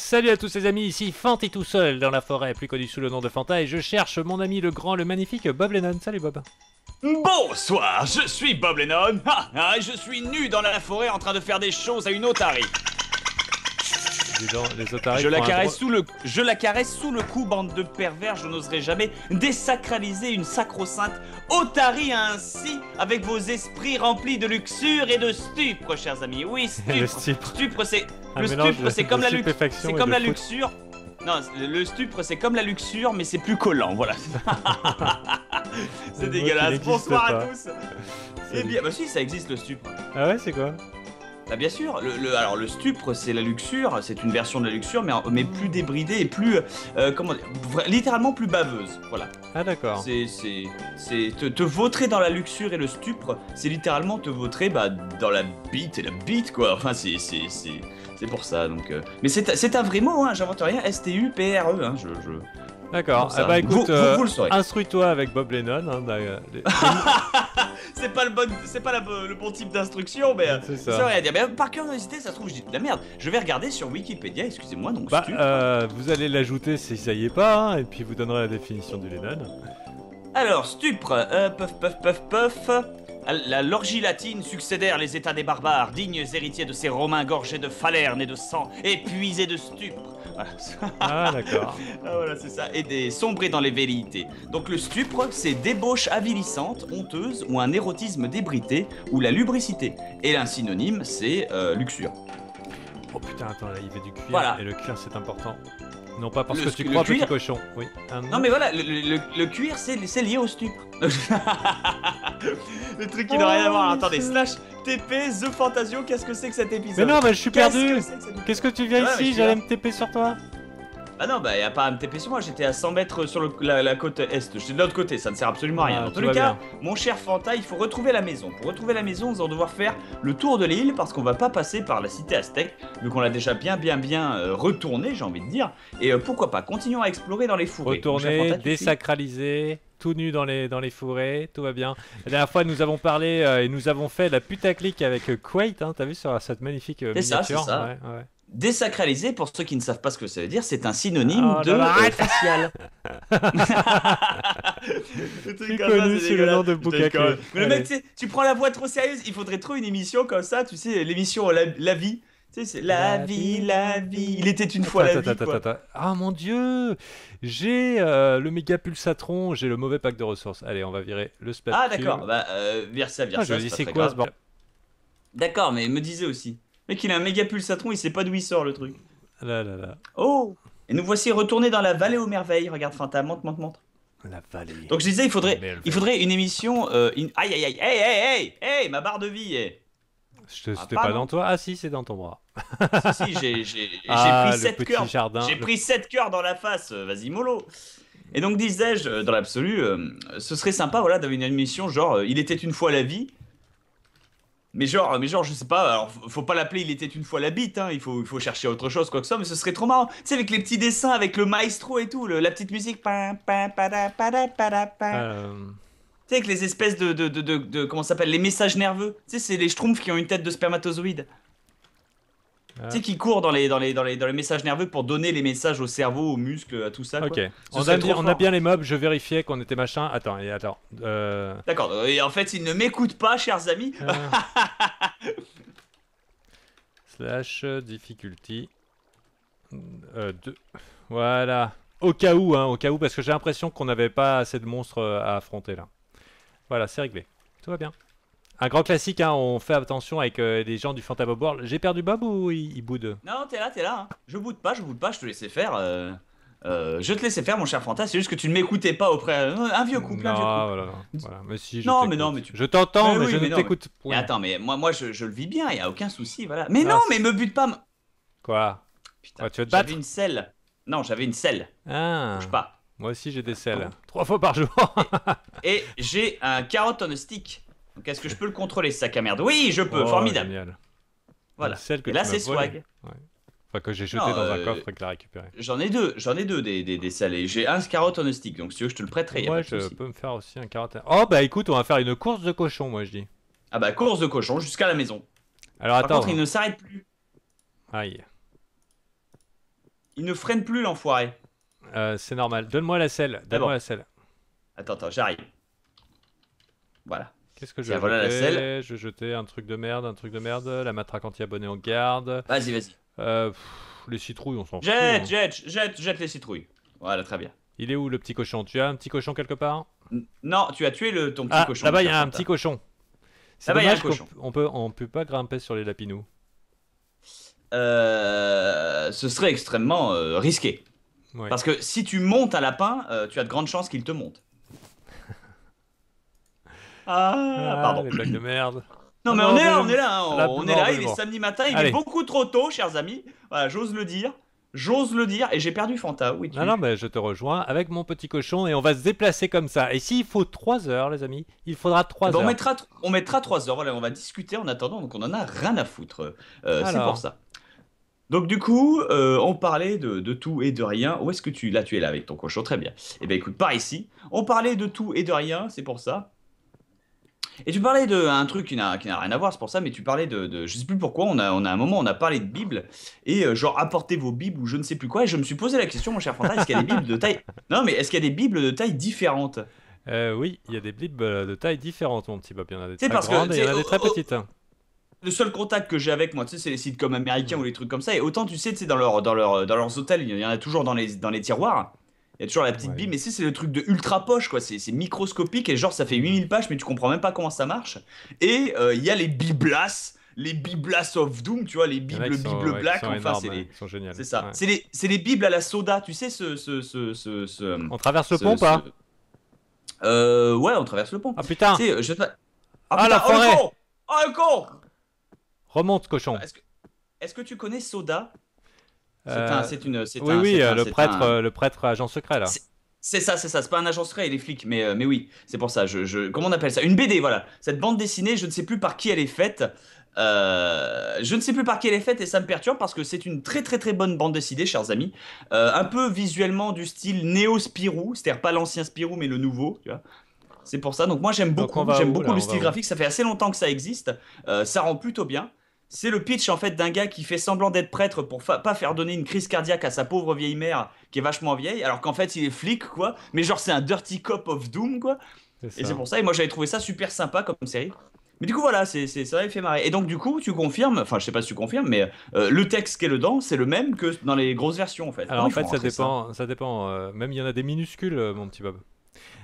Salut à tous les amis, ici Fanti tout seul dans la forêt, plus connu sous le nom de Fanta, et je cherche mon ami le grand, le magnifique Bob Lennon. Salut Bob. Bonsoir, je suis Bob Lennon. Ah, ah, je suis nu dans la forêt en train de faire des choses à une otarie les je la, caresse sous le, je la caresse sous le cou, bande de pervers, je n'oserai jamais désacraliser une sacro-sainte otarie ainsi, avec vos esprits remplis de luxure et de stupre, chers amis. Oui, stupre. stupre. c'est... Le stupre, c'est comme, la, c'est comme la luxure. Non, le stupre, c'est comme la luxure, mais c'est plus collant, voilà. c'est dégueulasse. Bonsoir à tous. Eh bien, bah si, ça existe le stupre. Ah ouais, c'est quoi bah bien sûr, le, alors le stupre c'est la luxure, c'est une version de la luxure mais, mais plus débridée et plus, euh, comment dire, littéralement plus baveuse, voilà. Ah d'accord. C'est, c'est, te, te, vautrer dans la luxure et le stupre, c'est littéralement te vautrer bah, dans la bite et la bite quoi, enfin c'est, c'est, pour ça donc. Euh. mais c'est, c'est un vrai mot, hein, j'invente rien, S-T-U-P-R-E, hein, je... je D'accord. Ah bah écoute, euh, instruis-toi avec Bob Lennon. Hein, c'est pas le bon, c'est pas le bon type d'instruction, mais euh, c'est ça dire. Euh, par curiosité, ça se trouve, je dis de la merde. Je vais regarder sur Wikipédia. Excusez-moi, donc. Bah, vous allez l'ajouter si ça y est pas, hein, et puis vous donnerez la définition du Lennon. Alors, stupre, euh, puff, puff, puff, La l'orgie latine succédèrent les états des barbares, dignes héritiers de ces Romains gorgés de falernes et de sang, épuisés de stupre. Ah, d'accord. ah, voilà, c'est ça. Et des sombrer dans les velléités. Donc le stupre, c'est débauche avilissante, honteuse ou un érotisme débrité ou la lubricité. Et un synonyme, c'est euh, luxure. Oh putain, attends, là, il y du cuir. Et le cuir, c'est important. Non, pas parce que tu crois, cuir... petit cochon. Oui. Non, mais voilà, le, le cuir, c'est lié au stupre. Le truc qui n'a rien à voir. Attendez, oh, slash TP The Fantasio, qu'est-ce que c'est que cet épisode Mais non, mais je suis perdu. Qu'est-ce que tu viens ah ici J'allais me TP sur toi. Ah non, bah a pas à me TP sur moi, j'étais à 100 mètres sur la, côte est, j'étais de l'autre côté, ça ne sert absolument à rien. Ah, en Dans cas, mon cher Fanta, il faut retrouver la maison. Pour retrouver la maison, nous allons devoir faire le tour de l'île parce qu'on va pas passer par la cité aztèque, vu qu'on l'a déjà bien, bien, bien euh, retournée, retourné, j'ai envie de dire. Et euh, pourquoi pas, continuons à explorer dans les fourrés. Retourner, désacraliser tout nu dans les, dans les forêts, tout va bien. La dernière fois, nous avons parlé euh, et nous avons fait la putaclic avec Quate, euh, tu hein, t'as vu sur cette magnifique euh, miniature. Ça, Désacralisé, pour ceux qui ne savent pas ce que ça veut dire, c'est un synonyme ah, de facial. tu prends la voix trop sérieuse, il faudrait trop une émission comme ça, tu sais, l'émission la vie c'est la, vie, la vie. Il était une fois la vie. ah mon dieu J'ai euh, le méga pulsatron, j'ai le mauvais pack de ressources. Allez, on va virer le spectre Ah d'accord, bah euh, ça, vire ah, ça. c'est quoi ce D'accord, mais me disait aussi. mais mec, il a un méga pulsatron, il sait pas d'où il sort le truc. là, là. Oh Et nous voici retournés dans la vallée aux merveilles. Regarde, Fanta, monte, montre, montre, La vallée. Donc je disais, il faudrait, il faudrait une émission. Euh, aïe, aïe, aïe, aïe, aïe, aïe, ma barre de vie. Aïe. Ah, c'était pas, dans toi Ah si, c'est dans ton bras. si, si j'ai ah, pris, J'ai pris 7 cœurs dans la face. Vas-y, mollo. Et donc disais-je, euh, dans l'absolu, euh, ce serait sympa voilà, d'avoir une émission genre euh, Il était une fois la vie. Mais genre, mais genre, je sais pas, alors faut pas l'appeler Il était une fois la bite, hein, il, faut, il faut chercher autre chose, quoi que ce soit mais ce serait trop marrant. Tu sais, avec les petits dessins, avec le maestro et tout, la petite musique. Euh... Tu sais, avec les espèces de. de, comment ça s'appelle Les messages nerveux. Tu sais, c'est les schtroumpfs qui ont une tête de spermatozoïde. Ah. Tu sais, qui courent dans les, dans, les, dans, dans les messages nerveux pour donner les messages au cerveau, aux muscles, à tout ça. Ok. On, a, on a, bien les mobs, je vérifiais qu'on était machin. Attends, et attends. Euh. D'accord, et en fait, ils ne m'écoutent pas, chers amis. Ah. Slash difficulty 2. Euh, voilà. Au cas où, hein, au cas où, parce que j'ai l'impression qu'on n'avait pas assez de monstres euh, à affronter là. Voilà, c'est réglé. Tout va bien. Un grand classique, hein, on fait attention avec des euh, gens du fantabo World. J'ai perdu Bob ou il, boude Non, t'es là, t'es là. Hein. Je boude pas, je boude pas, je te laissais faire. Euh, euh, je te laissais faire, mon cher Fanta, c'est juste que tu ne m'écoutais pas auprès. Un vieux couple, non, Mais si, non, mais non, mais tu... Je t'entends, mais, je ne t'écoute mais... Attends, mais moi, moi je, le vis bien, il n'y a aucun souci, voilà. Mais non, mais me bute pas. Quoi Putain, tu J'avais une selle. Non, j'avais une selle. Ah. Bouge pas. Moi aussi, j'ai des ah, selles. Trois fois par jour. Et j'ai un carotte on stick. Donc est-ce que je peux le contrôler, sac à merde Oui, je peux, oh, formidable. Voilà. là, c'est swag. Enfin, que j'ai jeté dans un euh, coffre et que l'a récupéré. J'en ai deux, j'en ai deux des, des, salés. J'ai un carotte on stick, donc si tu veux, je te le prêterai. Moi, je peux me faire aussi un carotte. Oh, bah écoute, on va faire une course de cochon, moi je dis. Ah, bah course de cochon jusqu'à la maison. Alors Par attends. Contre, il ne s'arrête plus. Aïe. Il ne freine plus l'enfoiré. Euh, c'est normal. Donne-moi la selle. Donne-moi la selle. Attends, attends, j'arrive. Voilà. Qu'est-ce que je voilà la selle. Je jeter un truc de merde, un truc de merde. La matraque anti-abonné en garde. Vas-y, vas-y. Euh, les citrouilles, on s'en fout. Jette, hein. jette, jette, jette les citrouilles. Voilà, très bien. Il est où le petit cochon Tu as un petit cochon quelque part Non, tu as tué le, ton petit ah, cochon. Là-bas, il y a un petit cochon. C'est il y a un cochon. On, peut, on peut pas grimper sur les lapinous. Euh, ce serait extrêmement euh, risqué. Parce que si tu montes un lapin, tu as de grandes chances qu'il te monte. Ah, ah, pardon. Les blagues de merde. Non, mais ah on est là, on est là. On est là. Il est samedi matin. Il est beaucoup trop tôt, chers amis. Voilà, j'ose le dire. J'ose le dire. Et j'ai perdu Fanta. Oui, Non, mais je te rejoins avec mon petit cochon et on va se déplacer comme ça. Et s'il faut 3 heures, les amis, il faudra 3 eh ben, on, mettra, on mettra 3 heures, voilà, on va discuter en attendant, donc on en a rien à foutre. Euh, c'est pour ça. Donc du coup, euh, on parlait de, tout et de rien. Où est-ce que tu... Là, tu es là avec ton cochon, très bien. Eh bien écoute, par ici, on parlait de tout et de rien, c'est pour ça. Et tu parlais de un truc qui n'a rien à voir, c'est pour ça, mais tu parlais de, de, je sais plus pourquoi, on a, on a un moment, on a parlé de Bible et euh, genre apportez vos Bibles ou je ne sais plus quoi. Et je me suis posé la question, mon cher Fanta, est-ce qu'il y a des Bibles de taille Non, mais est-ce qu'il y a des Bibles de taille différentes euh, Oui, il y a des Bibles euh, de taille différentes, mon petit Bob. Il y en a des très grandes il y en a des très petites. Hein. le seul contact que j'ai avec moi, tu sais, c'est les sites comme américains ou les trucs comme ça. Et autant, tu sais, tu sais, dans, leur, dans, leur, euh, dans leurs hôtels, il y en a toujours dans les, dans les tiroirs. Il y a toujours la petite Bible, mais si c'est le truc de ultra poche, quoi. C'est microscopique et genre ça fait 8000 pages, mais tu comprends même pas comment ça marche. Et euh, il y a les biblas, les biblas of doom, tu vois, les bibles, black. enfin, c'est les. C'est ça. C'est les, bibles à la soda, tu sais, ce. ce, ce, ce on traverse le pont, pas euh, ouais, on traverse le pont. Ah putain! Euh, ah, ah, putain, la Oh, le ah, Remonte, cochon! Est-ce que tu connais Soda, euh, c'est une. Oui, oui, euh, le, prêtre, euh, le prêtre agent secret, là. C'est ça, c'est ça. C'est pas un agent secret, il est flic, mais, mais oui, c'est pour ça. Je, je, comment on appelle ça Une BD, voilà. Cette bande dessinée, je ne sais plus par qui elle est faite. je ne sais plus par qui elle est faite et ça me perturbe parce que c'est une très très très bonne bande dessinée, chers amis. un peu visuellement du style néo Spirou, c'est-à-dire pas l'ancien Spirou mais le nouveau, C'est pour ça. Donc moi j'aime beaucoup, j'aime beaucoup le style graphique. Ça fait assez longtemps que ça existe. ça rend plutôt bien. C'est le pitch en fait d'un gars qui fait semblant d'être prêtre pour pas faire donner une crise cardiaque à sa pauvre vieille mère qui est vachement vieille, alors qu'en fait il est flic quoi. Mais genre c'est un dirty cop of doom quoi. Et c'est pour ça. Et moi j'avais trouvé ça super sympa comme série. Mais du coup, voilà, c'est ça avait fait marrer. Et donc, du coup, tu confirmes, enfin, je sais pas si tu confirmes, mais euh, le texte qui est dedans, c'est le même que dans les grosses versions, en fait. Alors, en fait, ça dépend, ça, dépend. Euh, même il y en a des minuscules, euh, mon petit Bob.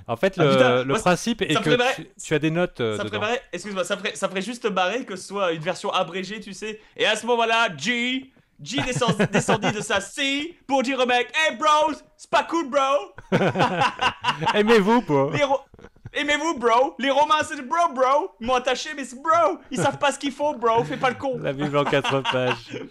En fait, ah, le, principe est que tu, as des notes. Euh, ça, me Excuse-moi, ça, ferait... juste barrer que ce soit une version abrégée, tu sais. Et à ce moment-là, G, G descendit de sa C pour dire au mec Hey bros, c'est pas cool, bro Aimez-vous, bro Aimez-vous, bro Les Romains, c'est bro, bro Ils m'ont attaché, mais c'est bro Ils savent pas ce qu'ils font, bro Fais pas le con La Bible en quatre pages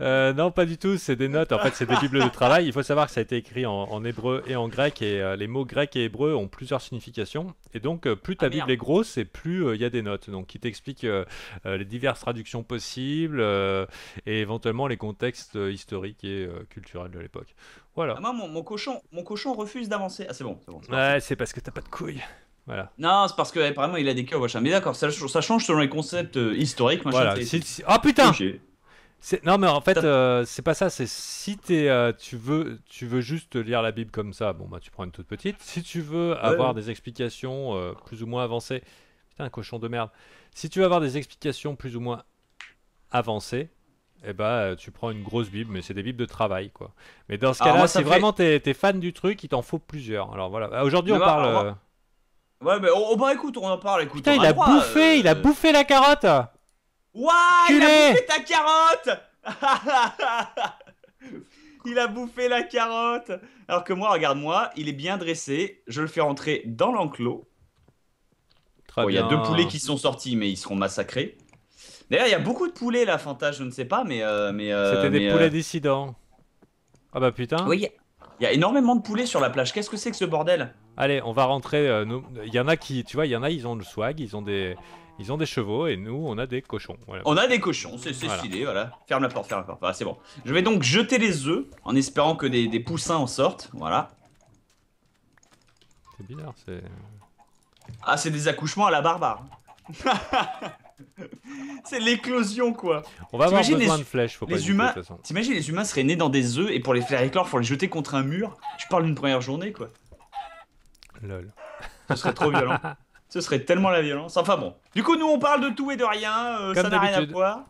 Euh, non, pas du tout. C'est des notes. En fait, c'est des bibles de travail. Il faut savoir que ça a été écrit en, hébreu et en grec. Et euh, les mots grecs et hébreux ont plusieurs significations. Et donc, euh, plus ah, ta bible est grosse, et plus il y a des notes. Donc, qui t'explique les diverses traductions possibles et éventuellement les contextes historiques et culturels de l'époque. Voilà. Ah, moi, mon, cochon, mon cochon refuse d'avancer. Ah, c'est bon. C'est bon, ouais, c'est parce que t'as pas de couilles. Voilà. Non, c'est parce que eh, apparemment il a des cœurs, machin. Mais d'accord, ça, change selon les concepts historiques, machin. Voilà. Ah putain. Non, mais en fait, euh, c'est pas ça. C'est si t'es euh, tu, veux, tu veux juste lire la Bible comme ça, bon, bah, tu prends une toute petite. Si tu veux avoir des explications euh, plus ou moins avancées, putain, un cochon de merde. Si tu veux avoir des explications plus ou moins avancées, Et eh bah tu prends une grosse Bible, mais c'est des Bibles de travail, quoi. Mais dans ce cas-là, si vraiment t'es fan du truc, il t'en faut plusieurs. Alors voilà. Bah, aujourd'hui, on bah, parle. Ouais, mais oh, oh, bah, écoute, on en parle. Écoute, putain, il a bouffé, il a bouffé la carotte. Waouh, il a bouffé ta carotte Il a bouffé la carotte Alors que moi, regarde-moi, il est bien dressé. Je le fais rentrer dans l'enclos. Il y a deux poulets qui sont sortis, mais ils seront massacrés. D'ailleurs, il y a beaucoup de poulets là, Fanta, je ne sais pas, mais. Euh, mais euh, C'était des poulets euh, dissidents. Ah bah putain. Oui, il y a énormément de poulets sur la plage. Qu'est-ce que c'est que ce bordel Allez, on va rentrer. Il y en a qui, tu vois, il y en a, ils ont le swag, ils ont des, ils ont des chevaux et nous, on a des cochons. On a des cochons, c'est stylé, voilà. Ferme la porte, ferme la porte. c'est bon. Je vais donc jeter les œufs en espérant que des, poussins en sortent. Voilà. C'est bizarre, c'est. Ah, c'est des accouchements à la barbare. c'est l'éclosion quoi. On va avoir besoin de flèches, faut pas les humains, T'imagines les humains seraient nés dans des œufs et pour les faire éclore, faut les jeter contre un mur. Je parle d'une première journée quoi. Lol. Ce serait trop violent. Ce serait tellement la violence. Enfin bon. Du coup, nous, on parle de tout et de rien. Euh, ça n'a rien à voir.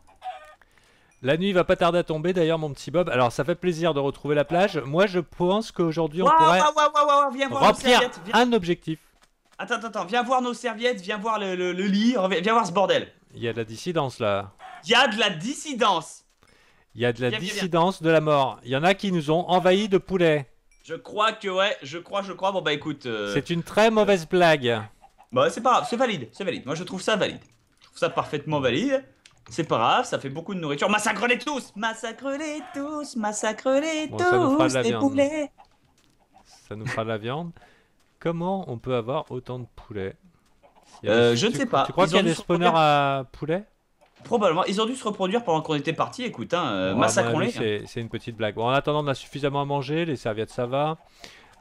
La nuit va pas tarder à tomber, d'ailleurs, mon petit Bob. Alors, ça fait plaisir de retrouver la plage. Moi, je pense qu'aujourd'hui, on pourrait remplir un objectif. Attends, attends, attends. Viens voir nos serviettes, viens voir le, lit, viens voir ce bordel. Il y a de la dissidence, là. Il y a de la dissidence. Il y a de la dissidence de la mort. Il y en a qui nous ont envahis de poulets. Je crois que, ouais, je crois, je crois. Bon, bah écoute. Euh, C'est une très mauvaise blague. Bah c'est pas grave, c'est valide, c'est valide. Moi je trouve ça valide. Je trouve ça parfaitement valide. C'est pas grave, ça fait beaucoup de nourriture. Massacre-les tous Massacre-les tous Massacre-les tous Les poulets Ça nous fera de la viande. Comment on peut avoir autant de poulets euh, Je ne sais pas. Tu crois qu'il y a des spawners à poulets Probablement. Ils ont dû se reproduire pendant qu'on était parti. Écoute, hein, euh, massacre massacrons-les. Hein. C'est une petite blague. Bon, en attendant, on a suffisamment à manger. Les serviettes, ça va.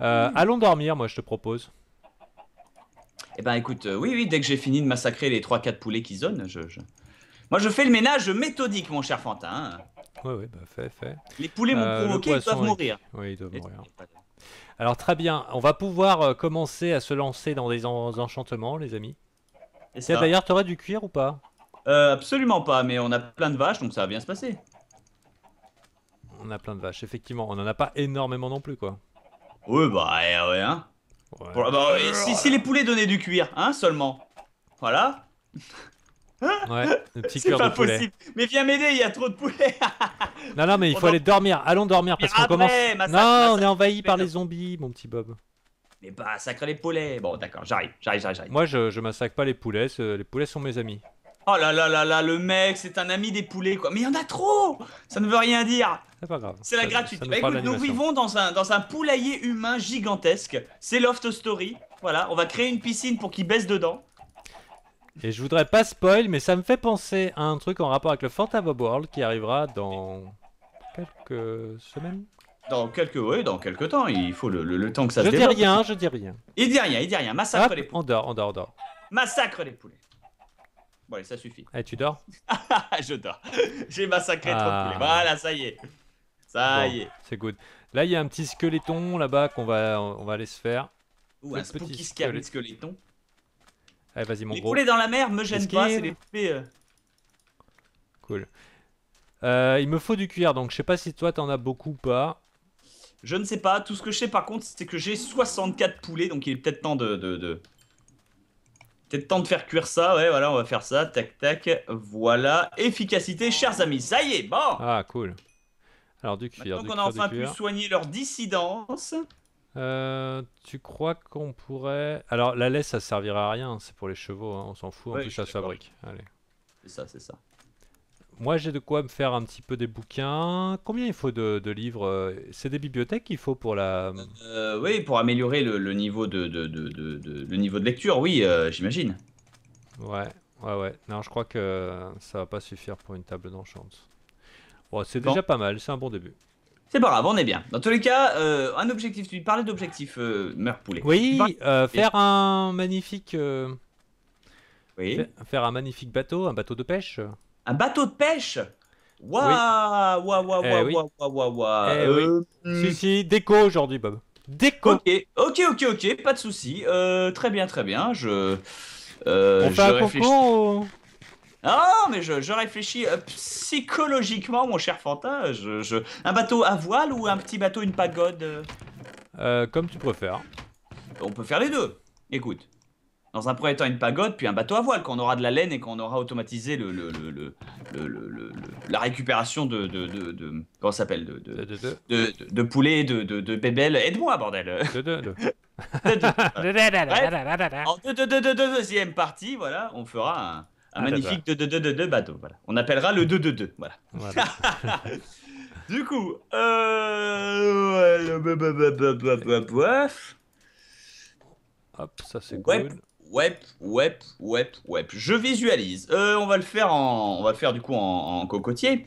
Euh, allons dormir, moi, je te propose. Eh ben, écoute, euh, oui, oui, dès que j'ai fini de massacrer les 3-4 poulets qui zonent, je, Moi je fais le ménage méthodique, mon cher Fantin. Oui hein. oui, bah fait, fait. Les poulets m'ont euh, provoqué, ils doivent mourir. Oui, ils doivent mourir. Alors très bien, on va pouvoir euh, commencer à se lancer dans des enchantements, les amis. Et c'est d'ailleurs, t'aurais du cuir ou pas euh, Absolument pas, mais on a plein de vaches, donc ça va bien se passer. On a plein de vaches, effectivement. On en a pas énormément non plus, quoi. Oui, bah, eh, ouais, hein si, les poulets donnaient du cuir, hein, seulement. Voilà. Ouais, le petit cœur de poulet. Possible. Mais viens m'aider, il y a trop de poulets. non, non, mais il faut aller dormir. Allons dormir parce qu'on commence. non, on est envahi par les zombies, mon petit Bob. Mais massacre bah, les poulets. Bon, d'accord, j'arrive, j'arrive, j'arrive. Moi, je, je massacre pas les poulets. Les poulets sont mes amis. Oh là là là là, le mec, c'est un ami des poulets, quoi. Mais il y en a trop Ça ne veut rien dire C'est pas grave. C'est la gratuité. nous bah, vivons dans un, dans un poulailler humain gigantesque. C'est Loft Story. Voilà, on va créer une piscine pour qu'il baisse dedans. Et je voudrais pas spoil, mais ça me fait penser à un truc en rapport avec le Phantom World qui arrivera dans quelques semaines. Dans quelques, oui, dans quelques temps. Il faut le, temps que ça je se Je dis rien, je dis rien. Il dit rien, il dit rien. Massacre les poulets. en dort, on dort, dort. Massacre les poulets. Bon, allez, ça suffit. Eh, tu dors Je dors. J'ai massacré trop de Voilà, ça y est. Ça y est. C'est good. Là, il y a un petit squeletton là-bas qu'on va, on va aller se faire. Ou un petit squeletton. Allez, eh, vas-y, mon gros. Les dans la mer me gênent pas, euh. Cool. Euh, il me faut du cuir, donc je sais pas si toi t'en as beaucoup ou pas. Je ne sais pas. Tout ce que je sais par contre, c'est que j'ai 64 poulets, donc il est peut-être temps de, Peut-être temps de faire cuire ça, ouais, voilà, on va faire ça, tac, tac, voilà. Efficacité, chers amis, ça y est, bon Ah, cool. Alors, du cuir, Maintenant qu'on a enfin pu soigner leur dissidence... Euh, tu crois qu'on pourrait... Alors, la laisse, ça servira à rien, hein, c'est pour les chevaux, hein, on s'en fout, en plus, ça fabrique. Allez. C'est ça, c'est ça moi, j'ai de quoi me faire un petit peu des bouquins. Combien il faut de, livres euh, C'est des bibliothèques qu'il faut pour la. Euh, oui, pour améliorer le, niveau de, le niveau de lecture, oui, euh, j'imagine. Ouais, ouais, ouais. Non, je crois que ça va pas suffire pour une table d'enchant. Bon, c'est déjà pas mal, c'est un bon début. C'est pas grave, on est bien. Dans tous les cas, un objectif, tu parlais d'objectif, poulet Oui, faire un magnifique. Oui. Faire un magnifique bateau, un bateau de pêche. Un bateau de pêche Waouh eh Waouh Waouh Waouh Waouh eh euh, Si, si, déco aujourd'hui, Bob. Déco Ok, ok, ok, ok, pas de soucis, Euh, très bien, très bien. Je. Euh, On un réfléchis... ah, mais je, réfléchis euh, psychologiquement, mon cher Fanta Je, je... Un bateau à voile ou un petit bateau, une pagode euh, Comme tu préfères. On peut faire les deux. Écoute dans un premier temps une pagode, puis un bateau à voile, qu'on aura de la laine et qu'on aura automatisé le, la récupération de, de, de, de comment s'appelle de, de, de, poulet, de, de, de bébel. Aide-moi, bordel En deuxième partie, voilà, on fera un, ah, magnifique 2-2-2 bateau. Voilà. On appellera le 2-2-2. Voilà. du coup, Hop, ça c'est cool. Web, web, web, web. Je visualise. Euh, on va le faire en, on va faire du coup en, cocotier.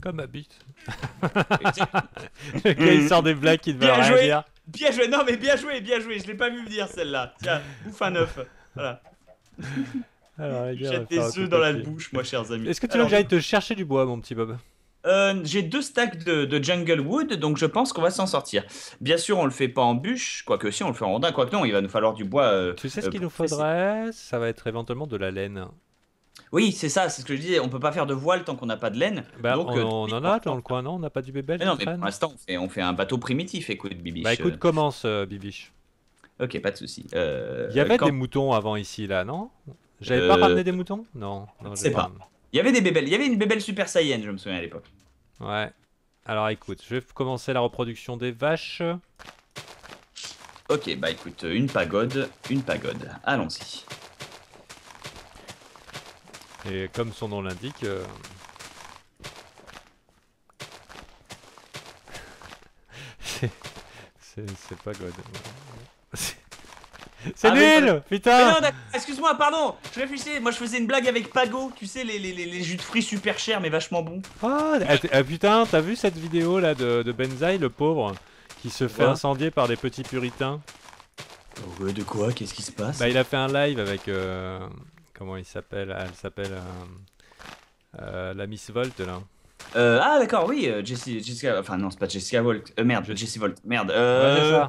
Comme habit il sort des blagues qui ne va rien dire. Bien joué, non mais bien joué, bien joué. Je l'ai pas vu me dire celle-là. Tiens, bouffe un œuf. Voilà. Alors, Jette des œufs dans la bouche, moi, chers amis. Est-ce que tu veux que j'aille te chercher du bois, mon petit Bob euh, j'ai deux stacks de, Jungle Wood, donc je pense qu'on va s'en sortir. Bien sûr, on le fait pas en bûche, quoique si on le fait en rondin, quoique non, il va nous falloir du bois. Euh, tu sais ce euh, qu'il nous faudrait Ça va être éventuellement de la laine. Oui, c'est ça, c'est ce que je disais. On peut pas faire de voile tant qu'on n'a pas de laine. Bah, on, euh, en a dans le coin, non On n'a pas du bébé. Non, mais pour l'instant, on, on fait, un bateau primitif. Écoute, Bibiche. Bah écoute, commence, Bibiche. Ok, pas de souci. Il y avait des moutons avant ici, là, non J'avais pas ramené des moutons Non. non c'est pas. Pas... Il y avait des bébelles. Il y avait une bébelle Super Saiyan, je me souviens à l'époque. Ouais. Alors écoute, je vais commencer la reproduction des vaches. Ok, bah écoute, une pagode, une pagode. Allons-y. Et comme son nom l'indique. Euh, c'est. C'est pagode. C'est... C'est ah, Putain excuse-moi, pardon Je réfléchissais, moi je faisais une blague avec Pago, tu sais, les, jus de fruits super chers mais vachement bons. Ah, ah, ah putain, t'as vu cette vidéo là de, de le pauvre, qui se fait incendier par des petits puritains ouais, De quoi Qu'est-ce qui se passe Bah il a fait un live avec... Euh, comment il s'appelle Elle s'appelle... Euh, euh, la Miss Volt là. ah d'accord, oui, Jessica... Enfin non, c'est pas Jessica Volt. merde, Jessica Volt. Merde. Euh...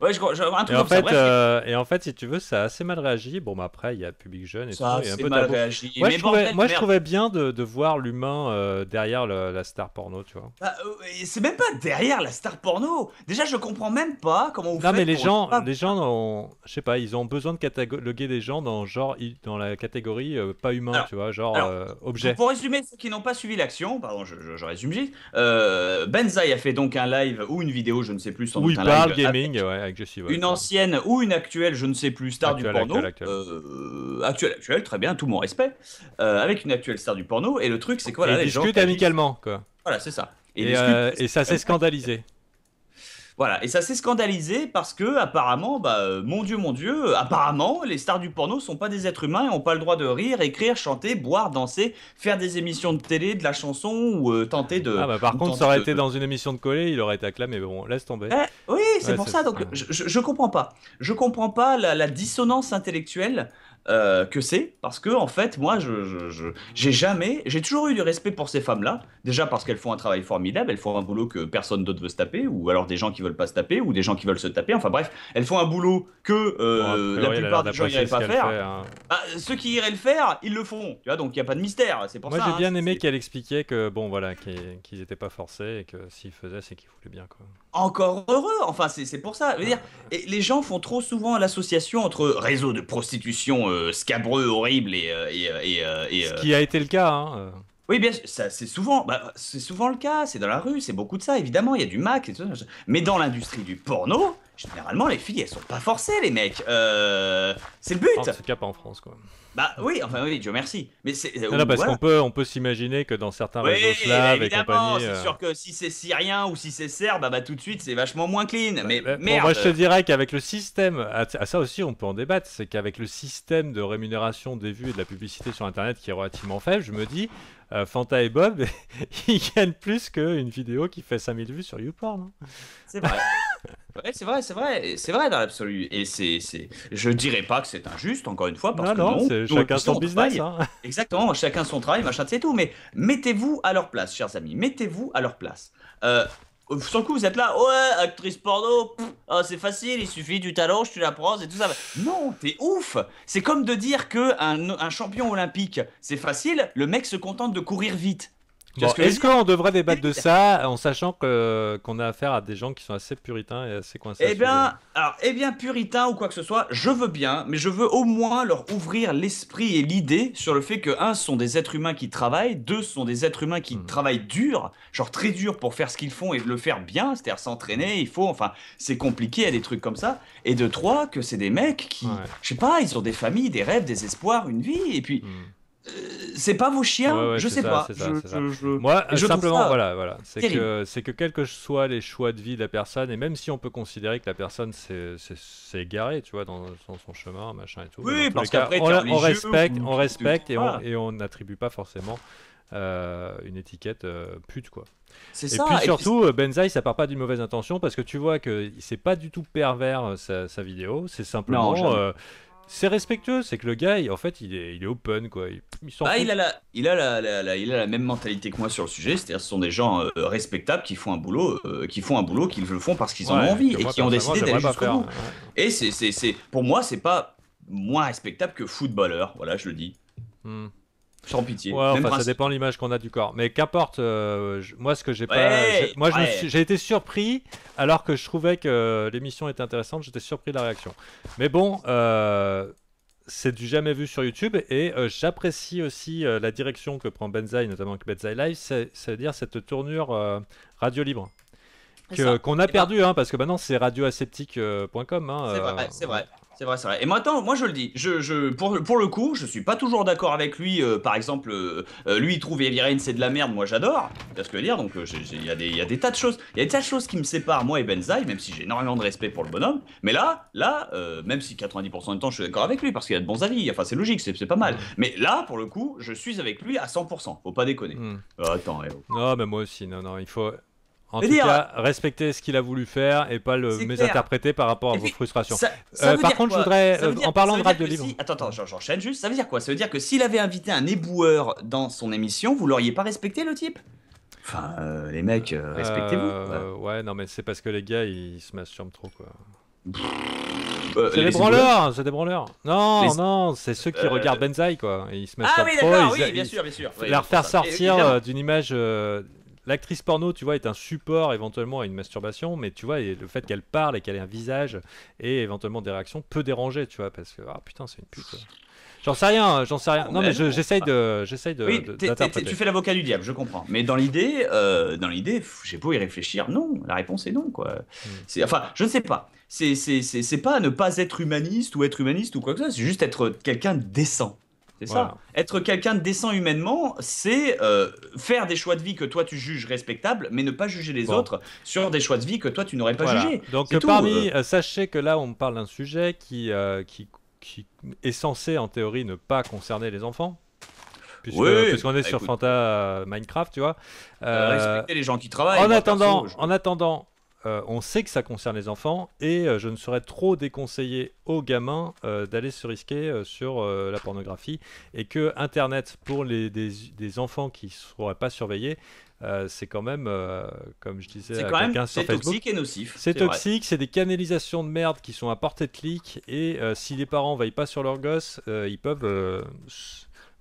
Ouais, je, un truc et en fait, euh, et en fait, si tu veux, ça a assez mal réagi. Bon, mais bah, après, il y a public jeune et tout. mal réagi. Moi, mais je, trouvais, moi je, trouvais, bien de, voir l'humain euh, derrière la star porno, tu vois. Ah, euh, c'est même pas derrière la star porno. Déjà, je comprends même pas comment on. Non, mais les gens, les gens, je sais pas, ils ont besoin de cataloguer des gens dans genre dans la catégorie pas humain, tu vois, genre objet. Pour résumer, ceux qui n'ont pas suivi l'action, pardon, je, résume juste. Benzaï a fait donc un live ou une vidéo, je ne sais plus, sans où il parle gaming, ouais une hein. ancienne ou une actuelle, je ne sais plus, star du porno. Actuelle, euh, actuelle. actuelle, très bien, tout mon respect. Euh, avec une actuelle star du porno. Et le truc, c'est quoi voilà, discutent amicalement, quoi. Voilà, c'est ça. Et, euh, et ça s'est scandalisé. Voilà, et ça s'est scandalisé parce que, apparemment, bah, euh, mon Dieu, mon Dieu, euh, apparemment, les stars du porno sont pas des êtres humains et ont pas le droit de rire, écrire, chanter, boire, danser, faire des émissions de télé, de la chanson ou euh, tenter de. Ah bah par contre, ça aurait été dans une émission de collée, il aurait été acclamé, mais bon, laisse tomber. Eh, oui, c'est pour ça, donc je, je, comprends pas. Je comprends pas la dissonance intellectuelle euh, que c'est, parce que en fait, moi, je j'ai jamais, j'ai toujours eu du respect pour ces femmes-là, déjà parce qu'elles font un travail formidable, elles font un boulot que personne d'autre veut se taper, ou alors des gens qui veulent pas se taper, ou des gens qui veulent se taper, enfin bref, elles font un boulot que euh, la plupart des gens n'iraient pas faire. Hein. Bah, ceux qui iraient le faire, ils le font, tu vois, donc il n'y a pas de mystère, c'est pour ça. Moi, j'ai hein, bien aimé qu'elle expliquait que, bon, voilà, qu'ils n'étaient pas forcés, et que s'ils faisaient, c'est qu'ils voulaient bien, quoi. Encore heureux, enfin, c'est pour ça. Je veux dire, et les gens font trop souvent l'association entre réseau de prostitution euh, euh, scabreux, horrible et. Euh, et, euh, et, Ce qui a été le cas. Hein. Oui, bien ça c'est souvent, bah, c'est souvent le cas, c'est dans la rue, c'est beaucoup de ça, évidemment, il y a du Mac, et tout, mais dans l'industrie du porno, généralement, les filles, elles sont pas forcées, les mecs, c'est le but En tout cas, pas en France, quoi. Bah oui, enfin oui, Joe, merci. Mais c'est non, euh, parce qu'on peut, on peut s'imaginer que dans certains réseaux slaves et compagnie. C'est euh, sûr que si c'est syrien ou si c'est serbe, ah bah, tout de suite c'est vachement moins clean. Bah, Mais bah, merde. Bon, moi je te dirais qu'avec le système, ça aussi on peut en débattre, c'est qu'avec le système de rémunération des vues et de la publicité sur Internet qui est relativement faible, je me dis euh, Fanta et Bob, ils gagnent plus qu'une vidéo qui fait 5000 vues sur YouPorn. Hein. C'est vrai. c'est vrai, c'est vrai, c'est vrai dans l'absolu. Et c'est, c'est, je dirais pas que c'est injuste, encore une fois, parce que non, chacun son business. Hein. Exactement, chacun son travail, machin, c'est tout. Mais mettez-vous à leur place, chers amis, mettez-vous à leur place. Euh, euh, Sans coup, vous êtes là, ouais, actrice porno, ah, c'est facile, il suffit du talent, tu la prends et tout ça. Non, t'es ouf C'est comme de dire que un champion olympique, c'est facile, le mec se contente de courir vite. Est-ce qu'on devrait débattre de ça en sachant euh, qu'on a affaire à des gens qui sont assez puritains et assez coincés Eh bien, alors, eh bien, puritains ou quoi que ce soit, je veux bien, mais je veux au moins leur ouvrir l'esprit et l'idée sur le fait que un ce sont des êtres humains qui travaillent, deux ce sont des êtres humains qui hmm. travaillent dur, genre très dur pour faire ce qu'ils font et le faire bien, c'est-à-dire s'entraîner, il faut, enfin, c'est compliqué il y a des trucs comme ça. Et de trois que c'est des mecs qui, je sais pas, ils ont des familles, des rêves, des espoirs, une vie, et puis. Hmm. Euh, c'est pas vos chiens, je sais pas. Moi, simplement, voilà, voilà. c'est que que quels que soient les choix de vie de la personne, et même si on peut considérer que la personne s'est égarée, tu vois, dans, son chemin, machin et tout. Oui, parce on, respecte, on respecte et on n'attribue pas forcément euh, une étiquette euh, pute, quoi. C'est ça, puis surtout, Benzaï, ça part pas d'une mauvaise intention parce que tu vois que c'est pas du tout pervers sa, vidéo, c'est simplement c'est respectueux, c'est que le gars, en fait, il est, open, quoi. Il, il, bah, a, la, il, a la, il a la même mentalité que moi sur le sujet, c'est-à-dire ce sont des gens euh, respectables qui font un boulot, euh, qui font un boulot, qu'ils le font parce qu'ils en ont envie et qui ont décidé d'aller jusqu'au bout. Hein. Et c'est, pour moi, c'est pas moins respectable que footballeur, voilà, je le dis. Hmm. Sans pitié. ça dépend de l'image qu'on a du corps. Mais qu'importe, euh, moi, ce que j'ai pas. Moi, j'ai été surpris, alors que je trouvais que l'émission était intéressante, j'étais surpris de la réaction. Mais bon, euh, c'est du jamais vu sur YouTube et euh, j'apprécie aussi la direction que prend Benzaï, notamment avec Benzaï Live, c'est-à-dire cette tournure radio libre qu'on a eh ben. perdu, hein, parce que maintenant c'est radioaseptique.com. Hein, c'est vrai, c'est vrai. C'est vrai, c'est vrai. Et maintenant, moi je le dis, je, pour, pour le coup, je suis pas toujours d'accord avec lui. Euh, par exemple, euh, euh, lui il trouve c'est de la merde, moi j'adore. ce que dire, donc il y, a des, y a des tas de choses. Il y a des tas de choses qui me séparent, moi et Benzaï, même si j'ai énormément de respect pour le bonhomme. Mais là, là, même si 90% du temps je suis d'accord avec lui, parce qu'il a de bons avis, enfin c'est logique, c'est pas mal. Mais là, pour le coup, je suis avec lui à 100%, faut pas déconner. Hmm. attends, eh, oh. Non, mais moi aussi, non, non, il faut. En tout cas, respectez ce qu'il a voulu faire et pas le mésinterpréter par rapport à vos frustrations. Euh, par contre, je voudrais, euh, en parlant de rap de livre. Attends, j'enchaîne juste. Ça veut dire quoi Ça veut dire que s'il avait invité un éboueur dans son émission, vous l'auriez pas respecté le type Enfin, euh, les mecs, respectez-vous. ouais, non, mais c'est parce que les gars, ils se masturbent trop, quoi. Euh, c'est des branleurs, c'est des branleurs. Non, non, c'est ceux qui regardent Benzaï, quoi. ils se ah masturbent ah, oui, d'accord, oui, bien sûr, bien sûr. Il Leur faire sortir d'une image l'actrice porno, tu vois, est un support éventuellement à une masturbation, mais tu vois, le fait qu'elle parle et qu'elle ait un visage et éventuellement des réactions peut déranger, tu vois, parce que ah putain, c'est une pute. J'en sais rien, j'en sais rien. Non, mais ah. j'essaye de, de. Oui, tu fais l'avocat du diable, je comprends. Mais dans l'idée, euh, dans l'idée, j'ai beau y réfléchir, non, la réponse est non, quoi. Hmm. enfin, je ne sais pas. C'est, c'est, pas ne pas être humaniste ou être humaniste ou quoi que ce soit. C'est juste être quelqu'un décent. Être quelqu'un de décent humainement, c'est euh, faire des choix de vie que toi tu juges respectables, mais ne pas juger les autres sur des choix de vie que toi tu n'aurais pas jugé. Donc parmi, euh. Euh, sachez que là on parle d'un sujet qui, qui, qui est censé en théorie ne pas concerner les enfants. oui, puisqu'on est bah, sur Fanta Minecraft, tu vois. respecter les gens qui travaillent. En attendant, en attendant, euh, on sait que ça concerne les enfants et euh, je ne serais trop déconseiller aux gamins euh, d'aller se risquer sur la pornographie et que Internet pour les, des, enfants qui ne seraient pas surveillés, c'est quand même, comme je disais, c'est même toxique et nocif. C'est toxique, c'est des canalisations de merde qui sont à portée de clic et si les parents veillent pas sur leurs gosses, ils peuvent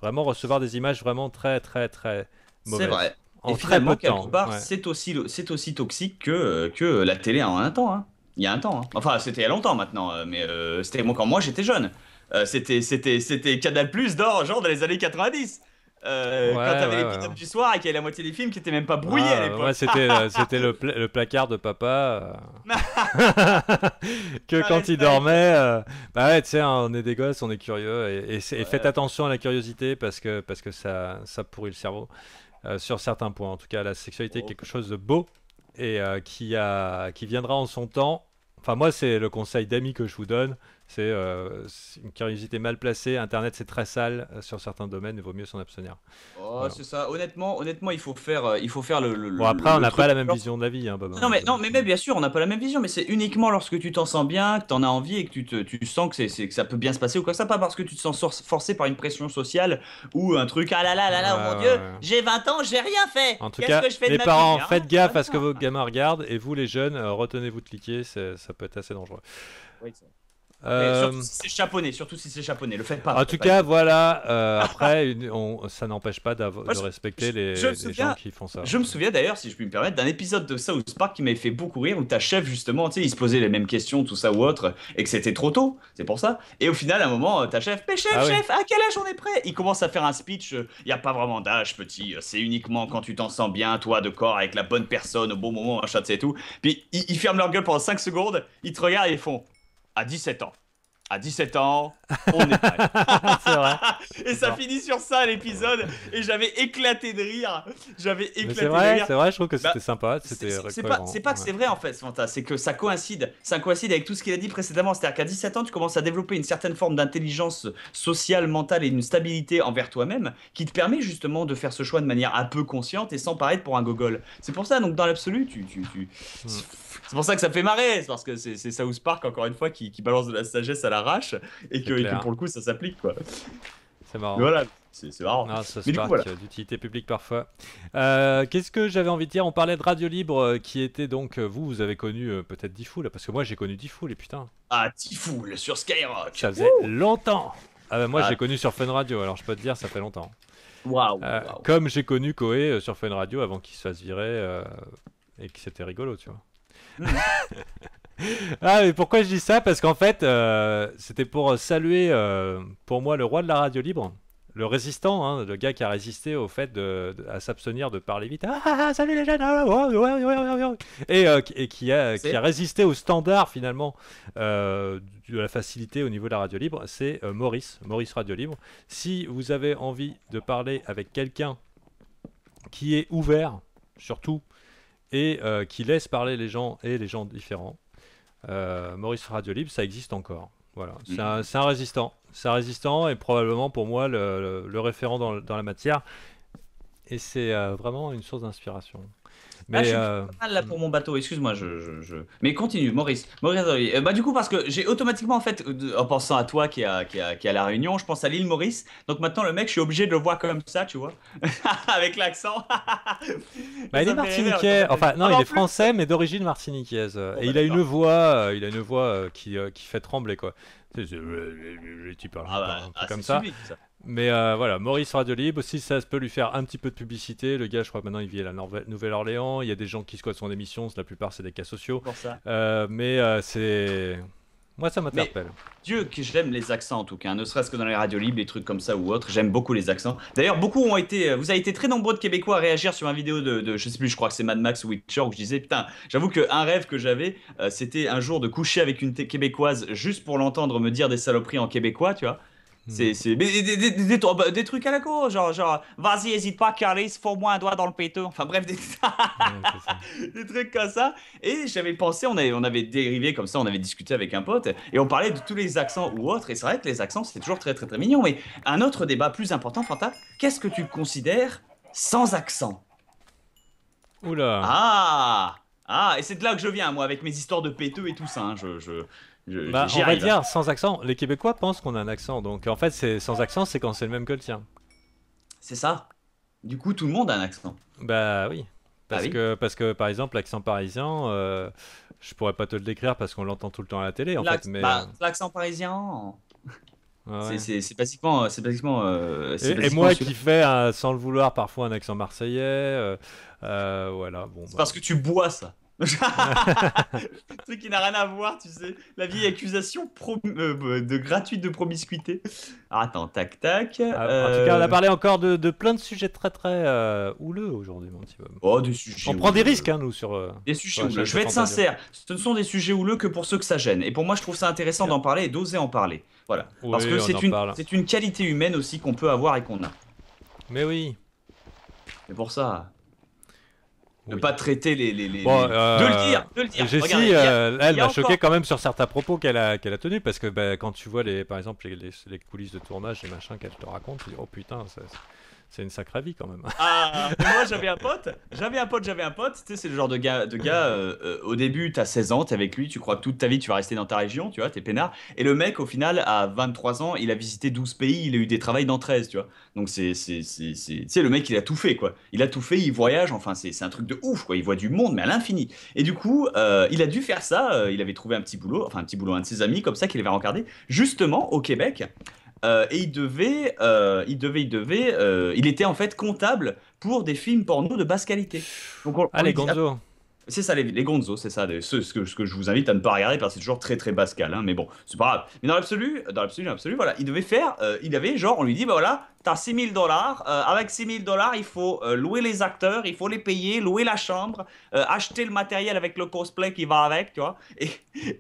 vraiment recevoir des images vraiment très très très mauvaises. C'est vrai en et finalement, quelque c'est aussi, toxique que, euh, que euh, la télé en un temps. Hein. Il y a un temps. Hein. Enfin, c'était il y a longtemps maintenant, euh, mais c'était quand moi j'étais jeune. C'était c'était c'était Canal Plus d'or, genre dans les années 90. quand t'avais les ouais. du soir et qu'il y avait la moitié des films qui étaient même pas brouillés à l'époque. c'était c'était le, placard de papa. que quand il dormait, bah ouais, tu sais, hein, on est des gosses, on est curieux et, et faites attention à la curiosité parce que parce que ça ça pourrit le cerveau. Euh, sur certains points. En tout cas, la sexualité est quelque chose de beau et euh, qui, viendra en son temps. Enfin, moi, c'est le conseil d'amis que je vous donne. Euh, c'est une curiosité mal placée. Internet, c'est très sale euh, sur certains domaines. Il vaut mieux s'en abstenir. Oh, c'est ça. Honnêtement, honnêtement, il faut faire, euh, il faut faire le. bon, après, on n'a pas la même vision de la vie, hein, Bob. Hein. Non, mais, non, mais, mais bien sûr, on n'a pas la même vision. Mais c'est uniquement lorsque tu t'en sens bien, que tu en as envie et que tu, tu sens que, c'est, que ça peut bien se passer ou quoi ça. Pas parce que tu te sens forcé par une pression sociale ou un truc. Ah là là là là, oh mon dieu, j'ai 20 ans, j'ai rien fait. En tout cas, je fais les parents, hein faites gaffe à ce que vos gamins regardent et vous, les jeunes, retenez-vous de cliquer. ça peut être assez dangereux. Oui, Surtout euh, si c'est japonais, surtout si c'est japonais, le faites pas. En tout cas, voilà. Euh, après, ça n'empêche pas de respecter les, gens qui font ça. Je me souviens d'ailleurs, si je puis me permettre, d'un épisode de South Park qui m'avait fait beaucoup rire, où ta chef justement, tu sais, il se posait les mêmes questions, tout ça ou autre, et que c'était trop tôt. C'est pour ça. Et au final, à un moment, ta chef, mais chef, ah chef, à quel âge on est prêt Il commence à faire un speech. Euh, il n'y a pas vraiment d'âge, petit. C'est uniquement quand tu t'en sens bien, toi, de corps, avec la bonne personne, au bon moment, machin, tu sais tout. Puis ils, ils ferment leur gueule pendant 5 secondes, ils te regardent et ils font à 17 ans. À 17 ans, on est prêt. c'est vrai. et ça finit sur ça l'épisode. Et j'avais éclaté de rire. J'avais éclaté de rire. C'est vrai, je trouve que c'était bah, sympa. C'était c'est, pas, que c'est vrai en fait, Fanta. C'est que ça coïncide. Ça coïncide avec tout ce qu'il a dit précédemment. C'est-à-dire qu'à 17 ans, tu commences à développer une certaine forme d'intelligence sociale, mentale et d'une stabilité envers toi-même qui te permet justement de faire ce choix de manière un peu consciente et sans paraître pour un gogol. C'est pour ça, donc dans l'absolu, tu. Hmm. C'est pour ça que ça fait marrer, c'est parce que c'est South Park, encore une fois, qui, balance de la sagesse à l'arrache et que, pour le coup ça s'applique quoi. C'est marrant. voilà, c'est marrant. Non, d'utilité publique parfois. Euh, qu'est-ce que j'avais envie de dire On parlait de Radio Libre euh, qui était donc, euh, vous, vous avez connu peut-être Diffoul, parce que moi j'ai connu Diffoul et putain. Ah, Diffoul sur Skyrock Ça faisait longtemps Ah bah moi ah. j'ai connu sur Fun Radio, alors je peux te dire, ça fait longtemps. Waouh Comme j'ai connu Koé sur Fun Radio avant qu'il se fasse virer et que c'était rigolo, tu vois. ah, mais pourquoi je dis ça Parce qu'en fait, euh, c'était pour saluer euh, pour moi le roi de la radio libre, le résistant, hein, le gars qui a résisté au fait de, à s'abstenir de parler vite. Ah, ah, ah, salut les jeunes Et, qui, a, qui a résisté au standard finalement euh, de la facilité au niveau de la radio libre, c'est Maurice, Maurice Radio Libre. Si vous avez envie de parler avec quelqu'un qui est ouvert, surtout et euh, qui laisse parler les gens et les gens différents. Euh, Maurice Radio Libre, ça existe encore. Voilà, mm-hmm. c'est un, résistant. C'est un résistant et probablement pour moi le, référent dans, la matière. Et c'est euh, vraiment une source d'inspiration. Mais je suis euh, pas mal là pour hmm. mon bateau, excuse-moi. Je, je, Mais continue, Maurice. Maurice euh, bah, du coup, parce que j'ai automatiquement, en fait, euh, en pensant à toi qui est à, qui, qui a La Réunion, je pense à l'île Maurice. Donc maintenant, le mec, je suis obligé de le voir comme ça, tu vois, avec l'accent. bah, il est martiniquais. Enfin, non, ah, il bah, est français, mais d'origine martiniquaise. et bah, il, a une voix, il a une voix qui, qui fait trembler, quoi. C'est, comme ça. Mais euh, voilà, Maurice Radio Libre, aussi ça peut lui faire un petit peu de publicité, le gars, je crois que maintenant il vit à la Nouvelle-Orléans, il y a des gens qui squattent son émission, la plupart c'est des cas sociaux. Euh, mais euh, c'est. Moi, ça m'interpelle. Dieu, que j'aime les accents en tout cas, hein, ne serait-ce que dans les radios libres, les trucs comme ça ou autre. J'aime beaucoup les accents. D'ailleurs, beaucoup ont été. Euh, vous avez été très nombreux de Québécois à réagir sur ma vidéo de, je sais plus, je crois que c'est Mad Max ou Witcher où je disais putain, j'avoue qu'un rêve que j'avais, euh, c'était un jour de coucher avec une Québécoise juste pour l'entendre me dire des saloperies en québécois, tu vois. Hmm. C'est, des, bah, des, trucs à la cour, genre, genre vas-y, hésite pas, Carlis, fourre-moi un doigt dans le péteux. Enfin bref, des... trucs comme ça. Et j'avais pensé, on avait, on avait dérivé comme ça, on avait discuté avec un pote, et on parlait de tous les accents ou autres. Et c'est vrai que les accents, c'est toujours très, très, très mignon. Mais un autre débat plus important, Fanta, qu'est-ce que tu considères sans accent Oula Ah Ah, et c'est de là que je viens, moi, avec mes histoires de péteux et tout ça. Hein, je, bah, on va dire sans accent. Les Québécois pensent qu'on a un accent, donc en fait, c'est sans accent, c'est quand c'est le même que le tien. C'est ça. Du coup, tout le monde a un accent. Bah oui. Parce, ah que, parce que par exemple, l'accent parisien, euh, je pourrais pas te le décrire parce qu'on l'entend tout le temps à la télé. En fait, Bah, l'accent parisien. C'est basiquement. Euh, basiquement, euh, et, et, moi qui fais, sans le vouloir, parfois un accent marseillais. voilà, bon, bah. Parce que tu bois ça. ce qui n'a rien à voir, tu sais. La vieille accusation euh, bah, de gratuite de promiscuité. Ah, attends, tac, tac. Ah, en euh, tout cas, on a parlé encore de, plein de sujets très très euh, houleux aujourd'hui, oh, On prend des risques, hein, nous, sur. Des sujets houleux. Je vais être sincère. Ce ne sont des sujets houleux que pour ceux que ça gêne. Et pour moi, je trouve ça intéressant d'en parler et d'oser en parler. Voilà. Parce que c'est une, c'est une qualité humaine aussi qu'on peut avoir et qu'on a. Mais oui. Mais pour ça. Ne pas traiter les. les, euh, De le dire, de le dire. Jessie, euh, elle m'a choqué quand même sur certains propos qu'elle a, qu'elle a tenus, parce que bah, quand tu vois, les, par exemple, les, les, coulisses de tournage les machin qu'elle te raconte, tu dis, oh putain, ça, c'est une sacrée vie quand même. Ah, moi j'avais un pote, j'avais un pote, j'avais un pote. Tu sais, c'est le genre de gars, de gars euh, euh, au début, t'as 16 ans, t'es avec lui, tu crois que toute ta vie tu vas rester dans ta région, tu vois, t'es peinard. Et le mec, au final, à 23 ans, il a visité 12 pays, il a eu des travails dans 13, tu vois. Donc c'est, c'est, tu sais, le mec, il a tout fait, quoi. Il a tout fait, il voyage, enfin, c'est, un truc de ouf, quoi. Il voit du monde, mais à l'infini. Et du coup, euh, il a dû faire ça, il avait trouvé un petit boulot, enfin, un petit boulot, un de ses amis, comme ça, qu'il avait rencardé, justement au Québec. Euh, et euh, il devait, il devait, euh, il était en fait comptable pour des films porno de basse qualité. Allez, Gonzo. Ah, c'est ça, les, les gonzos, c'est ça. Ce, ce, que, ce, que, je vous invite à ne pas regarder parce que c'est toujours très très bascal, hein, mais bon, c'est pas grave. Mais dans l'absolu, dans l'absolu, dans l'absolu, voilà, il devait faire, euh, il avait genre, on lui dit, bah voilà, t'as 6000 dollars, euh, avec avec 6000 dollars, il faut euh, louer les acteurs, il faut les payer, louer la chambre, acheter le matériel avec le cosplay qui va avec, tu vois. Et,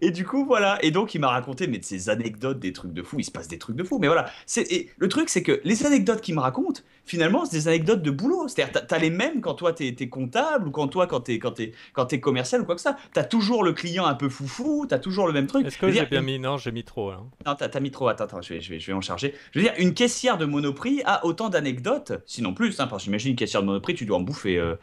et du coup, voilà. Et donc, il m'a raconté, mais de ces anecdotes, des trucs de fou, il se passe des trucs de fou, mais voilà. Et le truc, c'est que les anecdotes qu'il me raconte, finalement, c'est des anecdotes de boulot. C'est-à-dire, t'as les mêmes quand toi, t'es comptable ou quand toi, quand t'es quand tu es commercial ou quoi que ça. Tu as toujours le client un peu foufou, tu as toujours le même truc. Est-ce que j'ai bien mis Non, j'ai mis trop. Hein. Non, t'as as mis trop. Attends, attends je, vais, je, en charger. Je veux dire, une caissière de Monoprix a autant d'anecdotes, sinon plus, hein, parce que j'imagine une caissière de Monoprix, tu dois en bouffer. Euh.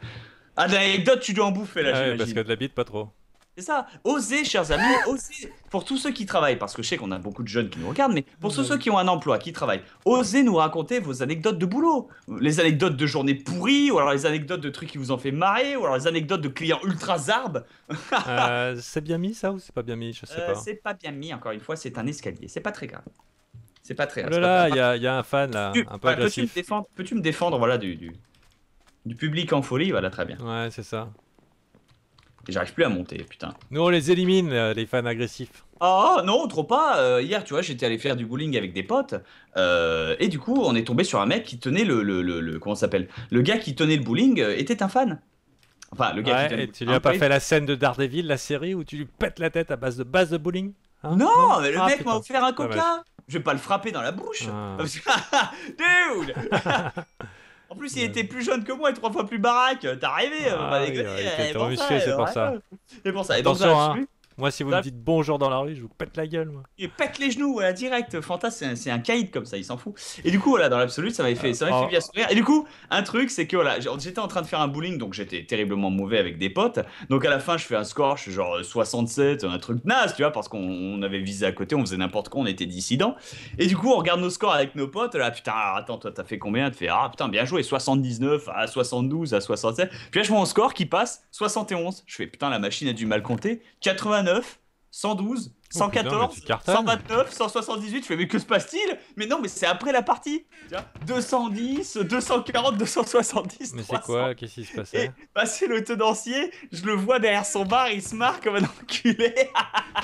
Ah, d'anecdotes, tu dois en bouffer là, Parce que de la bite, pas trop. C'est ça. Osez, chers amis, osez. Pour tous ceux qui travaillent, parce que je sais qu'on a beaucoup de jeunes qui nous regardent, mais pour tous ceux qui ont un emploi, qui travaillent, osez nous raconter vos anecdotes de boulot. Les anecdotes de journées pourries, ou alors les anecdotes de trucs qui vous ont fait marrer, ou alors les anecdotes de clients ultra zarbes. Euh, c'est bien mis ça ou c'est pas bien mis Je sais euh, pas. C'est pas bien mis, encore une fois, c'est un escalier. C'est pas très grave. C'est pas très oh grave. là il y, a un fan là, un Peux-tu me défendre, voilà, du, du, du public en folie Voilà, très bien. Ouais, c'est ça. J'arrive plus à monter, putain. Nous, on les élimine, euh, les fans agressifs. Ah non, trop pas. Euh, hier, tu vois, j'étais allé faire du bowling avec des potes. Euh, et du coup, on est tombé sur un mec qui tenait le. le, le, comment ça s'appelle Le gars qui tenait le bowling était un fan. Enfin, le gars qui tenait tu lui as pas fait la scène de Daredevil, la série où tu lui pètes la tête à base de base de bowling hein Non, mais le ah, mec m'a offert un coca. Je vais pas le frapper dans la bouche. Ah. Dude En plus, il était plus jeune que moi et trois fois plus baraque. T'as rêvé, euh, ah, bah, oui, ouais, ouais, eh, c'est pour ça. C'est pour ça. Et donc, ça, moi, si vous me dites bonjour dans la rue, je vous pète la gueule. Moi. pète les genoux, voilà, direct. Fantas, c'est un, caïd comme ça, il s'en fout. Et du coup, voilà, dans l'absolu, ça m'avait fait, ça fait ah. bien sourire. Et du coup, un truc, c'est que voilà, j'étais en train de faire un bowling, donc j'étais terriblement mauvais avec des potes. Donc à la fin, je fais un score, je suis genre 67, euh, un truc naze, tu vois, parce qu'on avait visé à côté, on faisait n'importe quoi, on était dissident Et du coup, on regarde nos scores avec nos potes, là, putain, ah, attends, toi, t'as fait combien Tu fais, ah putain, bien joué, 79 à 72 à 67. Puis là, je vois mon score qui passe 71. Je fais, putain, la machine a du mal compter. 89. 112, 114, 129, 178. Je fais, mais que se passe-t-il Mais non, mais c'est après la partie. 210, 240, 270. Mais c'est quoi Qu'est-ce qui se passait hein bah, C'est le tenancier. Je le vois derrière son bar. Il se marre comme un enculé.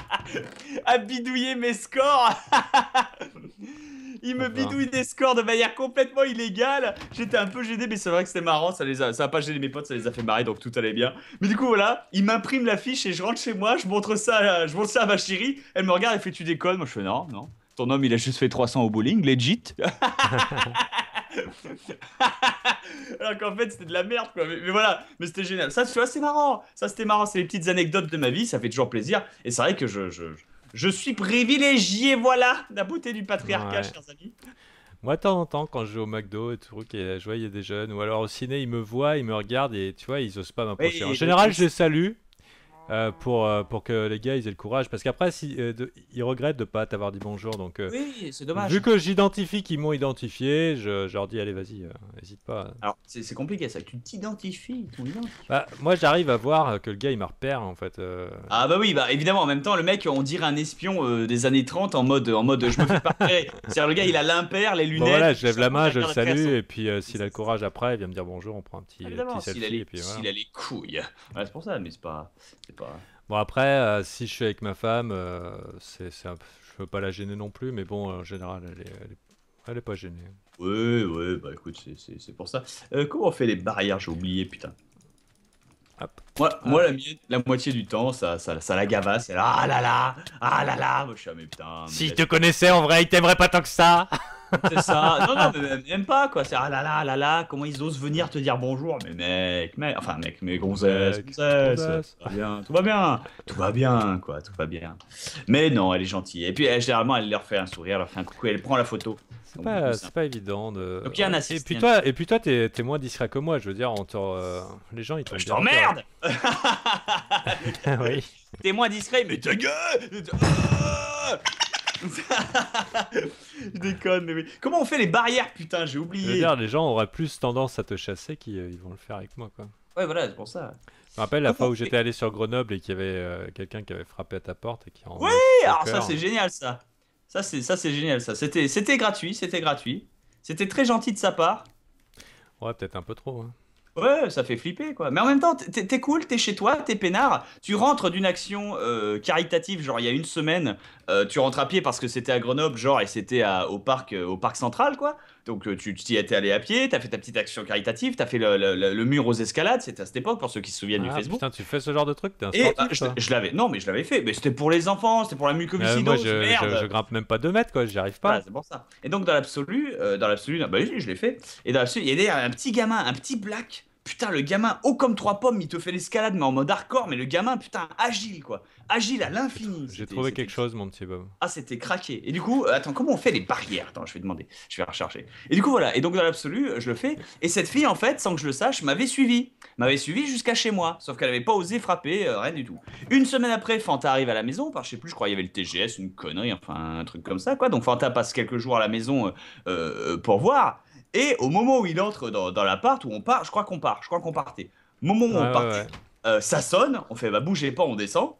à bidouiller mes scores. Il me bidouille des scores de manière complètement illégale. J'étais un peu gêné, mais c'est vrai que c'était marrant. Ça les a, pas gêné mes potes, ça les a fait marrer, donc tout allait bien. Mais du coup, voilà, il m'imprime l'affiche et je rentre chez moi, je montre ça, je montre ça à ma chérie. Elle me regarde et fait tu déconnes. Moi, je fais non, non. Ton homme, il a juste fait 300 au bowling, legit. Alors qu'en fait, c'était de la merde, quoi. Mais, voilà, mais c'était génial. Ça, tu vois, c'est marrant. Ça, c'était marrant. C'est les petites anecdotes de ma vie, ça fait toujours plaisir. Et c'est vrai que je je suis privilégié, voilà, la beauté du patriarcat, chers amis. Moi, de temps en temps, quand je vais au McDo et tout, et je vois, il y a des jeunes, ou alors au ciné, ils me voient, ils me regardent, et tu vois, ils osent pas m'approcher. en général, je les salue, euh, pour, euh, pour que les gars ils aient le courage. Parce qu'après, si, euh, ils regrettent de ne pas t'avoir dit bonjour. Donc, oui, c'est dommage. Vu que j'identifie qu'ils m'ont identifié, je, leur dis allez, vas-y, n'hésite pas. Alors, c'est compliqué ça. Tu t'identifies bah, Moi, j'arrive à voir que le gars il me repère en fait. Ah, bah oui, bah évidemment. En même temps, le mec, on dirait un espion des années 30 en mode, en mode je me fais pas C'est-à-dire, le gars il a l'impair, les lunettes. Bon, voilà, je lève la main, je le salue. Et puis, s'il a le courage après, il vient me dire bonjour, on prend un petit, petit selfie. S'il a, les... couilles. c'est pour ça, mais c'est pas. Bon, après, euh, si je suis avec ma femme, euh, c'est, je veux pas la gêner non plus, mais bon, en général, elle est, elle pas gênée. Oui, oui, bah écoute, c'est- pour ça. Euh, comment on fait les barrières J'ai oublié, putain. Moi, la, moitié du temps, ça, ça, la gavasse. ah là là, ah là là. Moi, mais putain. Si je te connaissais en vrai, il t'aimerait pas tant que ça C'est ça. Non, non, mais même pas, quoi. C'est ah là là, là là, comment ils osent venir te dire bonjour. Mais mec, mec, enfin, mec, mais gonzesse, gonzesse, Tout, va bien, tout va bien, tout va bien, quoi, tout va bien. Mais non, elle est gentille. Et puis, généralement, elle leur fait un sourire, elle leur fait un coucou, elle prend la photo. C'est pas, pas, évident de. et puis toi, et puis toi, t'es, moins discret que moi. Je veux dire, euh, les gens, ils te. Je t'emmerde. oui. T'es moins discret, mais ta gueule. je déconne, mais comment on fait les barrières, putain, j'ai oublié. les gens auraient plus tendance à te chasser qu'ils euh, vont le faire avec moi, quoi. Ouais, voilà, c'est pour ça. Je me rappelle la fois où j'étais allé sur Grenoble et qu'il y avait euh, quelqu'un qui avait frappé à ta porte et qui en. Oui, alors ça c'est génial ça. Ça c'est ça c'est génial ça. C'était c'était gratuit, c'était gratuit. C'était très gentil de sa part. Ouais, peut-être un peu trop. Hein. Ouais, ça fait flipper, quoi. Mais en même temps, t'es cool, t'es chez toi, t'es peinard. Tu rentres d'une action euh, caritative, genre il y a une semaine, euh, tu rentres à pied parce que c'était à Grenoble, genre, et c'était au parc euh, au parc central, quoi. Donc tu t'y étais allé à pied, t'as fait ta petite action caritative, t'as fait le, mur aux escalades, c'était à cette époque, pour ceux qui se souviennent du ah, Facebook. Putain, tu fais ce genre de truc, t'es un Et ah, je, l'avais, non, mais je l'avais fait, mais c'était pour les enfants, c'était pour la mucoviscidose, je, Je, grimpe même pas 2 mètres, quoi, j'y arrive pas. c'est pour ça. Et donc dans l'absolu, dans l'absolu, bah oui, je l'ai fait. Et dans l'absolu, il y avait un petit gamin, un petit black Putain, le gamin, haut comme trois pommes, il te fait l'escalade, mais en mode hardcore. Mais le gamin, putain, agile, quoi. Agile à l'infini. J'ai trouvé quelque chose, mon petit Bob. Ah, c'était craqué. Et du coup, euh, attends, comment on fait les barrières Attends, je vais demander. Je vais recharger. Et du coup, voilà. Et donc, dans l'absolu, euh, je le fais. Et cette fille, en fait, sans que je le sache, m'avait suivi. M'avait suivi jusqu'à chez moi. Sauf qu'elle n'avait pas osé frapper, euh, rien du tout. Une semaine après, Fanta arrive à la maison. Enfin, je sais plus, je crois qu'il y avait le TGS, une connerie, enfin, un truc comme ça, quoi. Donc, Fanta passe quelques jours à la maison pour voir. Et au moment où il entre dans, l'appart, où on part, je crois qu'on part, je crois qu'on partait. moment où on partait, euh, ça sonne, on fait bah bougez pas, on descend.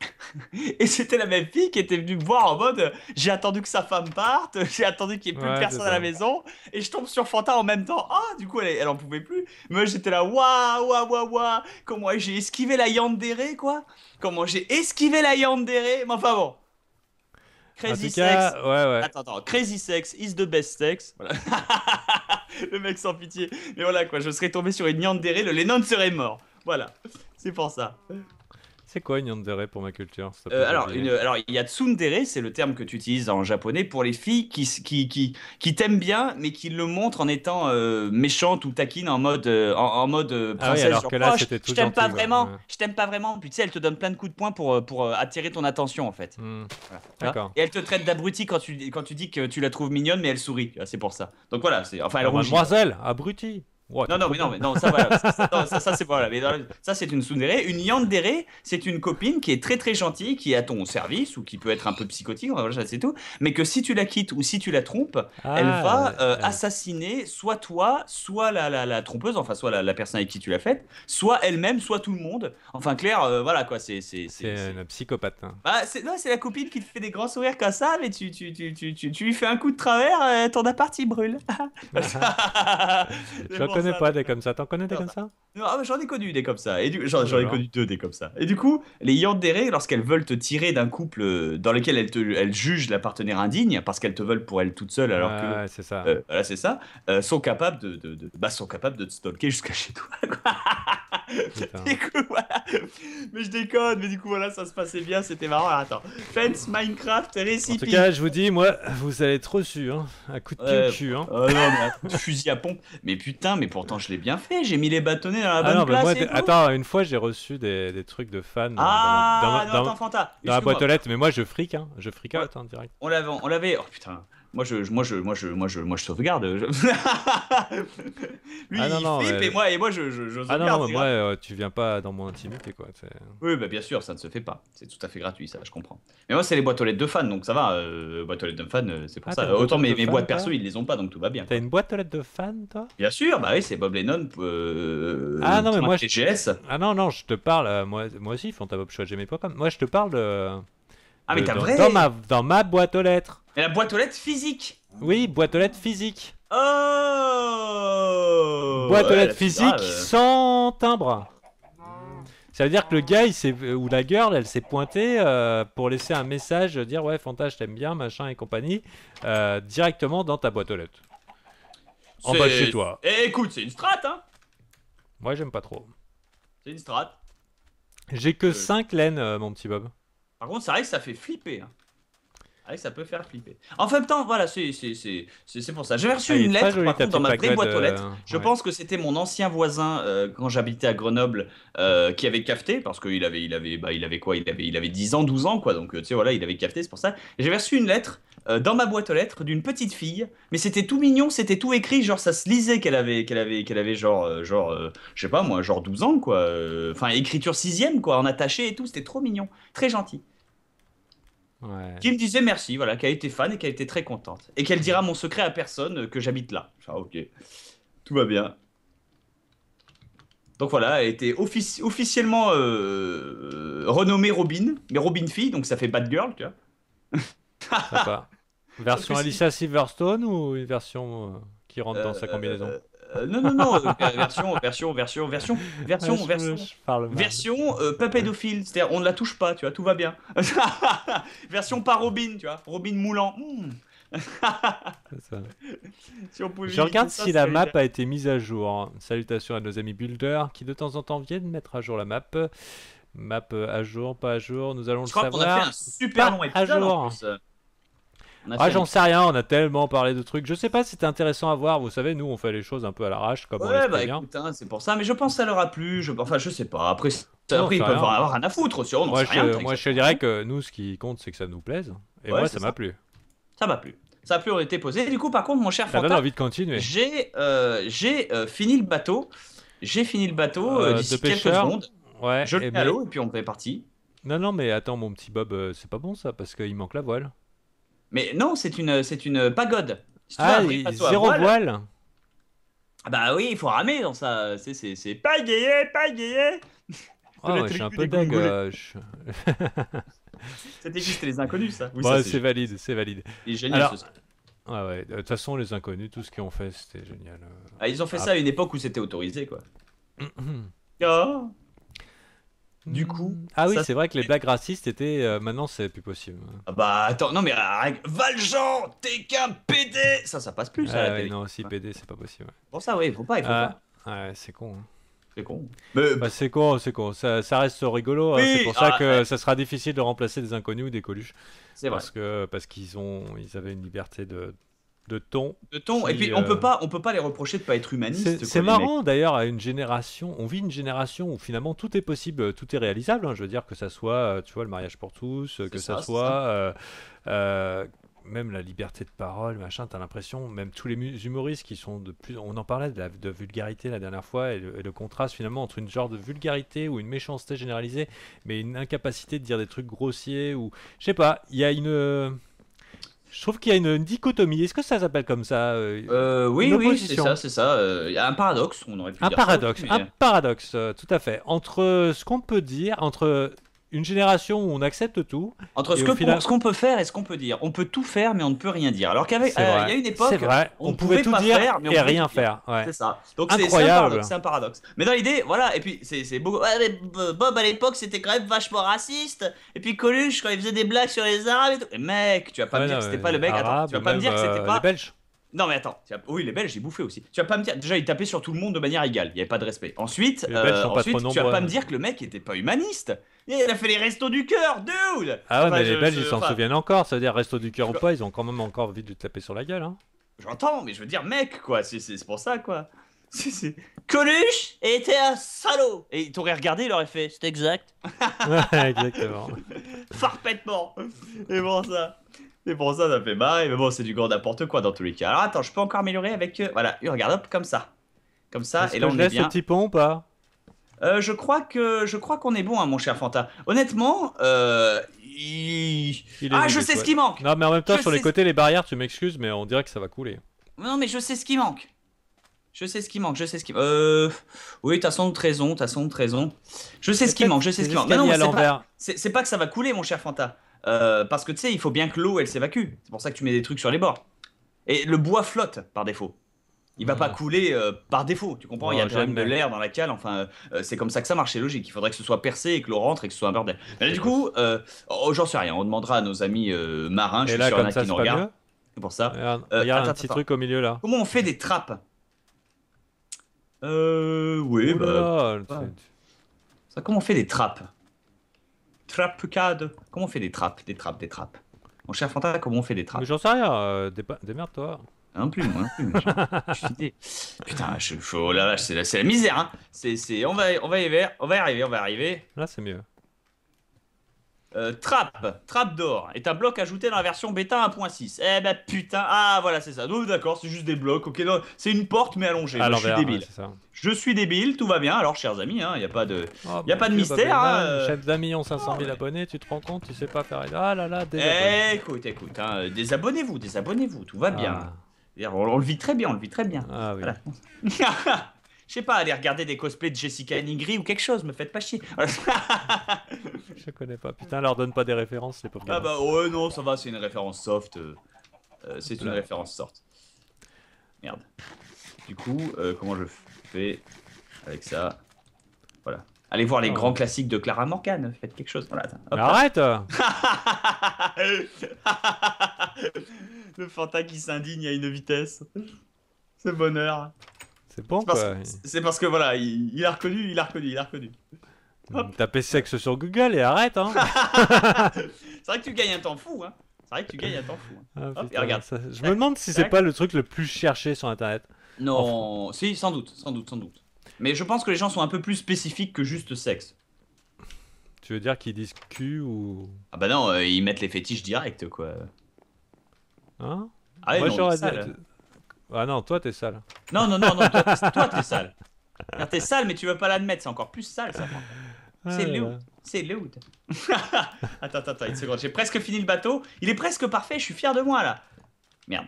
et c'était la même fille qui était venue me voir en mode euh, j'ai attendu que sa femme parte, j'ai attendu qu'il n'y ait plus personne à la maison, et je tombe sur Fanta en même temps. Ah, du coup, elle, n'en en pouvait plus. Moi, j'étais là, waouh, waouh, waouh, waouh, comment j'ai esquivé la Yandere, quoi. Comment j'ai esquivé la Yandere. Mais enfin bon, Crazy Sex. Ouais, ouais. Attends, Crazy Sex is the best sex. le mec sans pitié. Mais voilà quoi, je serais tombé sur une dérée, le Lennon serait mort. Voilà. C'est pour ça. C'est quoi une yandere pour ma culture euh, alors, alors, il y a tsundere, c'est le terme que tu utilises en japonais pour les filles qui, qui, qui, qui t'aiment bien, mais qui le montrent en étant euh, méchante ou taquine en mode, euh, en, mode Ah alors que là, oh, je, je t'aime pas vraiment, je t'aime pas vraiment. Puis tu sais, elle te donne plein de coups de poing pour, pour attirer ton attention en fait. Hmm. Et elle te traite d'abruti quand tu, quand tu dis que tu la trouves mignonne, mais elle sourit. C'est pour ça. Donc voilà, c'est enfin elle ah, rougit. Mademoiselle, abruti non, non, mais non, ça, voilà, ça, c'est voilà, mais ça c'est une tsundere. Une yandere, c'est une copine qui est très très gentille, qui est à ton service ou qui peut être un peu psychotique, c'est tout. Mais que si tu la quittes ou si tu la trompes, ah, elle va euh, assassiner soit toi, soit la, la, trompeuse, enfin soit la, personne avec qui tu l'as faite, soit elle-même, soit tout le monde. Enfin clair, euh, voilà quoi, c'est c'est une psychopathe. Hein. Bah, c'est non, c'est la copine qui te fait des grands sourires comme ça, mais tu tu, tu, tu, tu lui fais un coup de travers, euh, ton appart il brûle. Je connais pas des comme ça. T'en connais des comme ça Non, ah, j'en ai connu des comme ça. Et du... J'en ai connu deux des comme ça. Et du coup, les Yandere, lorsqu'elles veulent te tirer d'un couple euh, dans lequel elles, te... elles jugent la partenaire indigne, parce qu'elles te veulent pour elles toutes seules, alors que. c'est ça. Euh, voilà, c'est ça. Euh, sont capables de, de, Bah, sont capables de te stalker jusqu'à chez toi. Mais je déconne, mais du coup, voilà, ça se passait bien, c'était marrant. Alors, attends. Fence, Minecraft, Recipe. En tout cas, je vous dis, moi, vous allez être reçu, hein. À coup de pied cul, hein. oh fusil à pompe. Mais putain, mais pourtant je l'ai bien fait, j'ai mis les bâtonnets dans la bonne ah non, place Attends, une fois j'ai reçu des, trucs de fans dans, ah, dans, dans la boîte aux lettres, mais moi je fric, hein, je fricote hein, direct. On l'avait, on l'avait, oh putain, moi je, moi je, moi je, moi je, moi je sauvegarde. Lui ah il non, et moi, et moi je, sauvegarde. Ah non, moi euh, tu viens pas dans mon intimité quoi. Oui, bah bien sûr, ça ne se fait pas. C'est tout à fait gratuit, ça, je comprends. Mais moi c'est les boîtes aux lettres de fans, donc ça va. Euh, boîtes aux lettres de fans, euh, c'est pour ah, ça. Autant mes, mes boîtes perso, ils les ont pas, donc tout va bien. T'as une boîte aux lettres de fans toi Bien sûr, bah oui, c'est Bob Lennon. Euh, euh ah non, mais moi je. Ah non, non, je te parle. moi, moi aussi, Fantabob, je pas pas Moi je te parle. Ah mais t'as vrai dans ma boîte aux lettres. Et la boîte aux lettres physique Oui, boîte aux lettres physique. Oh Boîte aux lettres physique sans timbre. Ça veut dire que le gars euh, ou la girl, elle s'est pointée euh, pour laisser un message, dire ouais, Fanta, je t'aime bien, machin et compagnie, euh, directement dans ta boîte aux lettres. En bas de chez toi. Et eh, écoute, c'est une strat, hein Moi, j'aime pas trop. C'est une strat. J'ai que cinq 5 laines, mon petit Bob. Par contre, c'est vrai que ça fait flipper. Hein. Ah, ça peut faire flipper. En même temps, voilà, c'est pour ça. J'avais reçu ah, une lettre dans ma vraie boîte aux lettres. Euh, je pense que c'était mon ancien voisin euh, quand j'habitais à Grenoble euh, qui avait cafeté parce qu'il avait, il avait, bah, il avait quoi il avait, il avait 10 ans, 12 ans, quoi. Donc, tu sais, voilà, il avait cafeté, c'est pour ça. J'ai reçu une lettre dans ma boîte aux lettres d'une petite fille, mais c'était tout mignon, c'était tout écrit, genre ça se lisait qu'elle avait, qu'elle avait, qu'elle avait genre, genre je sais pas moi, genre 12 ans, quoi. Enfin, écriture sixième quoi, en attaché et tout, c'était trop mignon, très gentil qui me disait merci, voilà, qui a été fan et qui a été très contente. Et qu'elle dira mon secret à personne euh, que j'habite là. Ah, ok, tout va bien. Donc voilà, elle était officiellement euh, renommée Robin, mais Robin fille, donc ça fait Bad Girl, tu vois. Version Alicia Silverstone ou une version euh, qui rentre dans sa combinaison euh, non, non, non, euh, version, version, version, version, version, version, version euh, pédophile, c'est-à-dire on ne la touche pas, tu vois, tout va bien. version pas Robin, tu vois, Robin moulant. Hmm. je regarde si la map a été mise à jour. Salutations à nos amis builders qui de temps en temps viennent mettre à jour la map. Map à jour, pas à jour, nous allons je le crois savoir. a fait un super long épisode. Ah, j'en sais rien, on a tellement parlé de trucs. Je sais pas si c'était intéressant à voir, vous savez, nous on fait les choses un peu à l'arrache comme ouais, bah, écoute, hein, c'est pour ça, mais je pense que ça leur a plu. Enfin, je sais pas. Après, ils peuvent avoir rien à foutre, sur Moi, sait rien, moi je dirais que nous, ce qui compte, c'est que ça nous plaise. Et ouais, moi, ça m'a plu. Ça m'a plu. Ça a plus été posé. du coup, par contre, mon cher Fanta, envie de continuer. J'ai euh, j'ai euh, fini le bateau. J'ai fini le bateau euh, d'ici quelques secondes. Ouais, je le mets à l'eau et puis on est parti. Non, non, mais attends, mon petit Bob, c'est pas bon ça, parce qu'il manque la voile. Mais non, c'est une, c'est une pagode. ah, zéro voile. Ah bah oui, il faut ramer dans ça. C'est, c'est, c'est pas pagayer. Ah, oh, je suis un peu dingue. Euh, c'était juste les inconnus, ça. Oui, bah, c'est, valide, c'est valide. Il génial ce ah ouais, de toute façon, les inconnus, tout ce qu'ils ont fait, c'était génial. Euh. Ah, ils ont fait ah. ça à une époque où c'était autorisé, quoi. oh du coup. Ah oui, c'est vrai que les blagues racistes étaient. Euh, maintenant, c'est plus possible. Ah bah attends, non mais euh, Valjean, t'es qu'un PD Ça, ça passe plus. Ah, à non, si PD, c'est pas possible. Pour ça, oui, faut pas, faut ah, pas. Ah ouais, c'est con. Hein. C'est con. Mais... Bah, c'est con, c'est con. Ça, ça reste rigolo. Hein. C'est pour ça ah, que ça sera difficile de remplacer des inconnus ou des coluches. C'est vrai. Parce que parce qu'ils ont, ils avaient une liberté de de ton. De ton. et puis on peut euh, pas, on peut pas les reprocher de pas être humaniste. C'est marrant d'ailleurs à une génération. On vit une génération où finalement tout est possible, euh, tout est réalisable. Hein. je veux dire que ça soit, euh, tu vois, le mariage pour tous, que ça, soit. même la liberté de parole, machin, t'as l'impression, même tous les humoristes qui sont de plus. On en parlait de, la, de vulgarité la dernière fois et le, et le, contraste finalement entre une genre de vulgarité ou une méchanceté généralisée, mais une incapacité de dire des trucs grossiers ou. Je sais pas, il y a une je trouve qu'il y a une, dichotomie. Est-ce que ça s'appelle comme ça euh, euh, Oui, oui, c'est ça, c'est ça. Il euh, y a un paradoxe, on aurait pu un Paradoxe, Un paradoxe, tout à fait. Entre ce qu'on peut dire, entre une génération où on accepte tout. Entre ce, que, ce qu'on peut faire et ce qu'on peut dire. On peut tout faire, mais on ne peut rien dire. Alors qu'il euh, y, a une époque, vrai. On, pouvait, tout dire faire, mais on et rien faire. Ouais. C'est ça. Donc c'est, un, un paradoxe, Mais dans l'idée, voilà. Et puis c'est, beaucoup. Bob à l'époque, c'était quand même vachement raciste. Et puis Coluche, quand il faisait des blagues sur les Arabes et tout. mec, tu vas pas me dire que c'était pas le mec. tu vas pas me dire que c'était pas. Les Belges. Non mais attends, oui les Belges j'ai bouffé aussi. Tu vas pas me dire déjà il tapait sur tout le monde de manière égale, il y avait pas de respect. Ensuite, euh, ensuite tu vas pas me dire que le mec était pas humaniste. Il a fait les restos du cœur, dude Ah ouais, mais les Belges, ils s'en souviennent encore. Ça veut dire, restos du cœur ou pas, ils ont quand même encore envie de te taper sur la gueule. Hein. J'entends, mais je veux dire, mec, quoi. C'est pour ça, quoi. Coluche était un salaud Et ils t'auraient regardé, ils l'auraient fait, c'est exact. exactement. Farpètement. Et bon, ça. Et pour ça, ça fait marrer. Mais bon, c'est du grand n'importe quoi dans tous les cas. Alors attends, je peux encore améliorer avec. Euh, voilà, ils regarde, hop, comme ça. Comme ça, et là on est petit pont ou pas euh, je crois que je crois qu'on est bon, hein, mon cher Fanta. Honnêtement, euh, il... ah, je sais ce qui manque. Non, mais en même temps, sur les côtés, les barrières, tu m'excuses, mais on dirait que ça va couler. Non, mais je sais ce qui manque. Je sais ce qui manque, je sais ce qui. Euh... Oui, t'as sans doute raison, t'as sans raison. Je sais ce qui manque, je sais ce qui manque. non, c'est pas... pas que ça va couler, mon cher Fanta. Euh, parce que tu sais, il faut bien que l'eau elle s'évacue. C'est pour ça que tu mets des trucs sur les bords. Et le bois flotte par défaut il va pas couler euh, par défaut. Tu comprends Il y a quand de l'air dans la cale. Enfin, euh, euh, c'est comme ça que ça marche. C'est logique. Il faudrait que ce soit percé et que l'eau rentre et que ce soit un bordel. du coup, euh, oh, j'en sais rien. On demandera à nos amis marins. je suis sûr qu'il y en a qui nous regardent. C'est pour ça. Il y a, un petit truc au milieu là. Comment on fait des trappes Euh. Oui, bah. Ça, comment on fait des trappes Trappecade. Comment on fait des trappes Des trappes, des trappes. Mon cher Fanta, comment on fait des trappes J'en sais rien. Des, toi plus moins. Putain, je, je, oh là c'est la, misère. Hein. C'est, c'est, on, va, on, va y arriver, on va y arriver, on va arriver. Là, c'est mieux. Euh, trap, trap d'or, est un bloc ajouté dans la version bêta 1.6. Eh ben putain, ah voilà, c'est ça. d'accord, c'est juste des blocs, ok, c'est une porte mais allongée. je suis débile. je suis débile, tout va bien. Alors, chers amis, il n'y a pas de, il y a pas de oh, mystère. Hein, euh. Chef d'un million 500 000 abonnés, tu te rends compte, tu sais pas faire. Ah là là, eh, Écoute, écoute, hein, désabonnez-vous, désabonnez-vous, tout va ah. bien. On, le vit très bien, on le vit très bien. Ah je sais pas, allez regarder des cosplays de Jessica Nigri ou quelque chose, me faites pas chier. Je connais pas. Putain, leur donne pas des références, les pauvres. Ah bah ouais, non, ça va, c'est une référence soft. Euh, euh, c'est une référence sorte. Merde. Du coup, euh, comment je fais avec ça Voilà. Allez voir les oh. grands classiques de Clara Morgan, faites quelque chose. arrête Le Fanta qui s'indigne à une vitesse. C'est bonheur. C'est bon, quoi. C'est parce que voilà, il, a reconnu, il a reconnu, il a reconnu. Tapez sexe sur Google et arrête, hein. c'est vrai que tu gagnes un temps fou, hein. C'est vrai que tu gagnes un temps fou. Hein. Ah, et regarde. je me demande si c'est pas le truc le plus cherché sur Internet. Non, si, sans doute, sans doute, sans doute. Mais je pense que les gens sont un peu plus spécifiques que juste sexe. Tu veux dire qu'ils disent cul ou. Ah bah non, euh, ils mettent les fétiches directs quoi. Hein ah, ah, non, toi, t'es sale. Non, non, non, non toi, t'es sale. T'es sale, mais tu veux pas l'admettre, c'est encore plus sale, ça. Ah c'est le lourd. C'est attends, attends, attends, une seconde. J'ai presque fini le bateau. Il est presque parfait, je suis fier de moi là. Merde.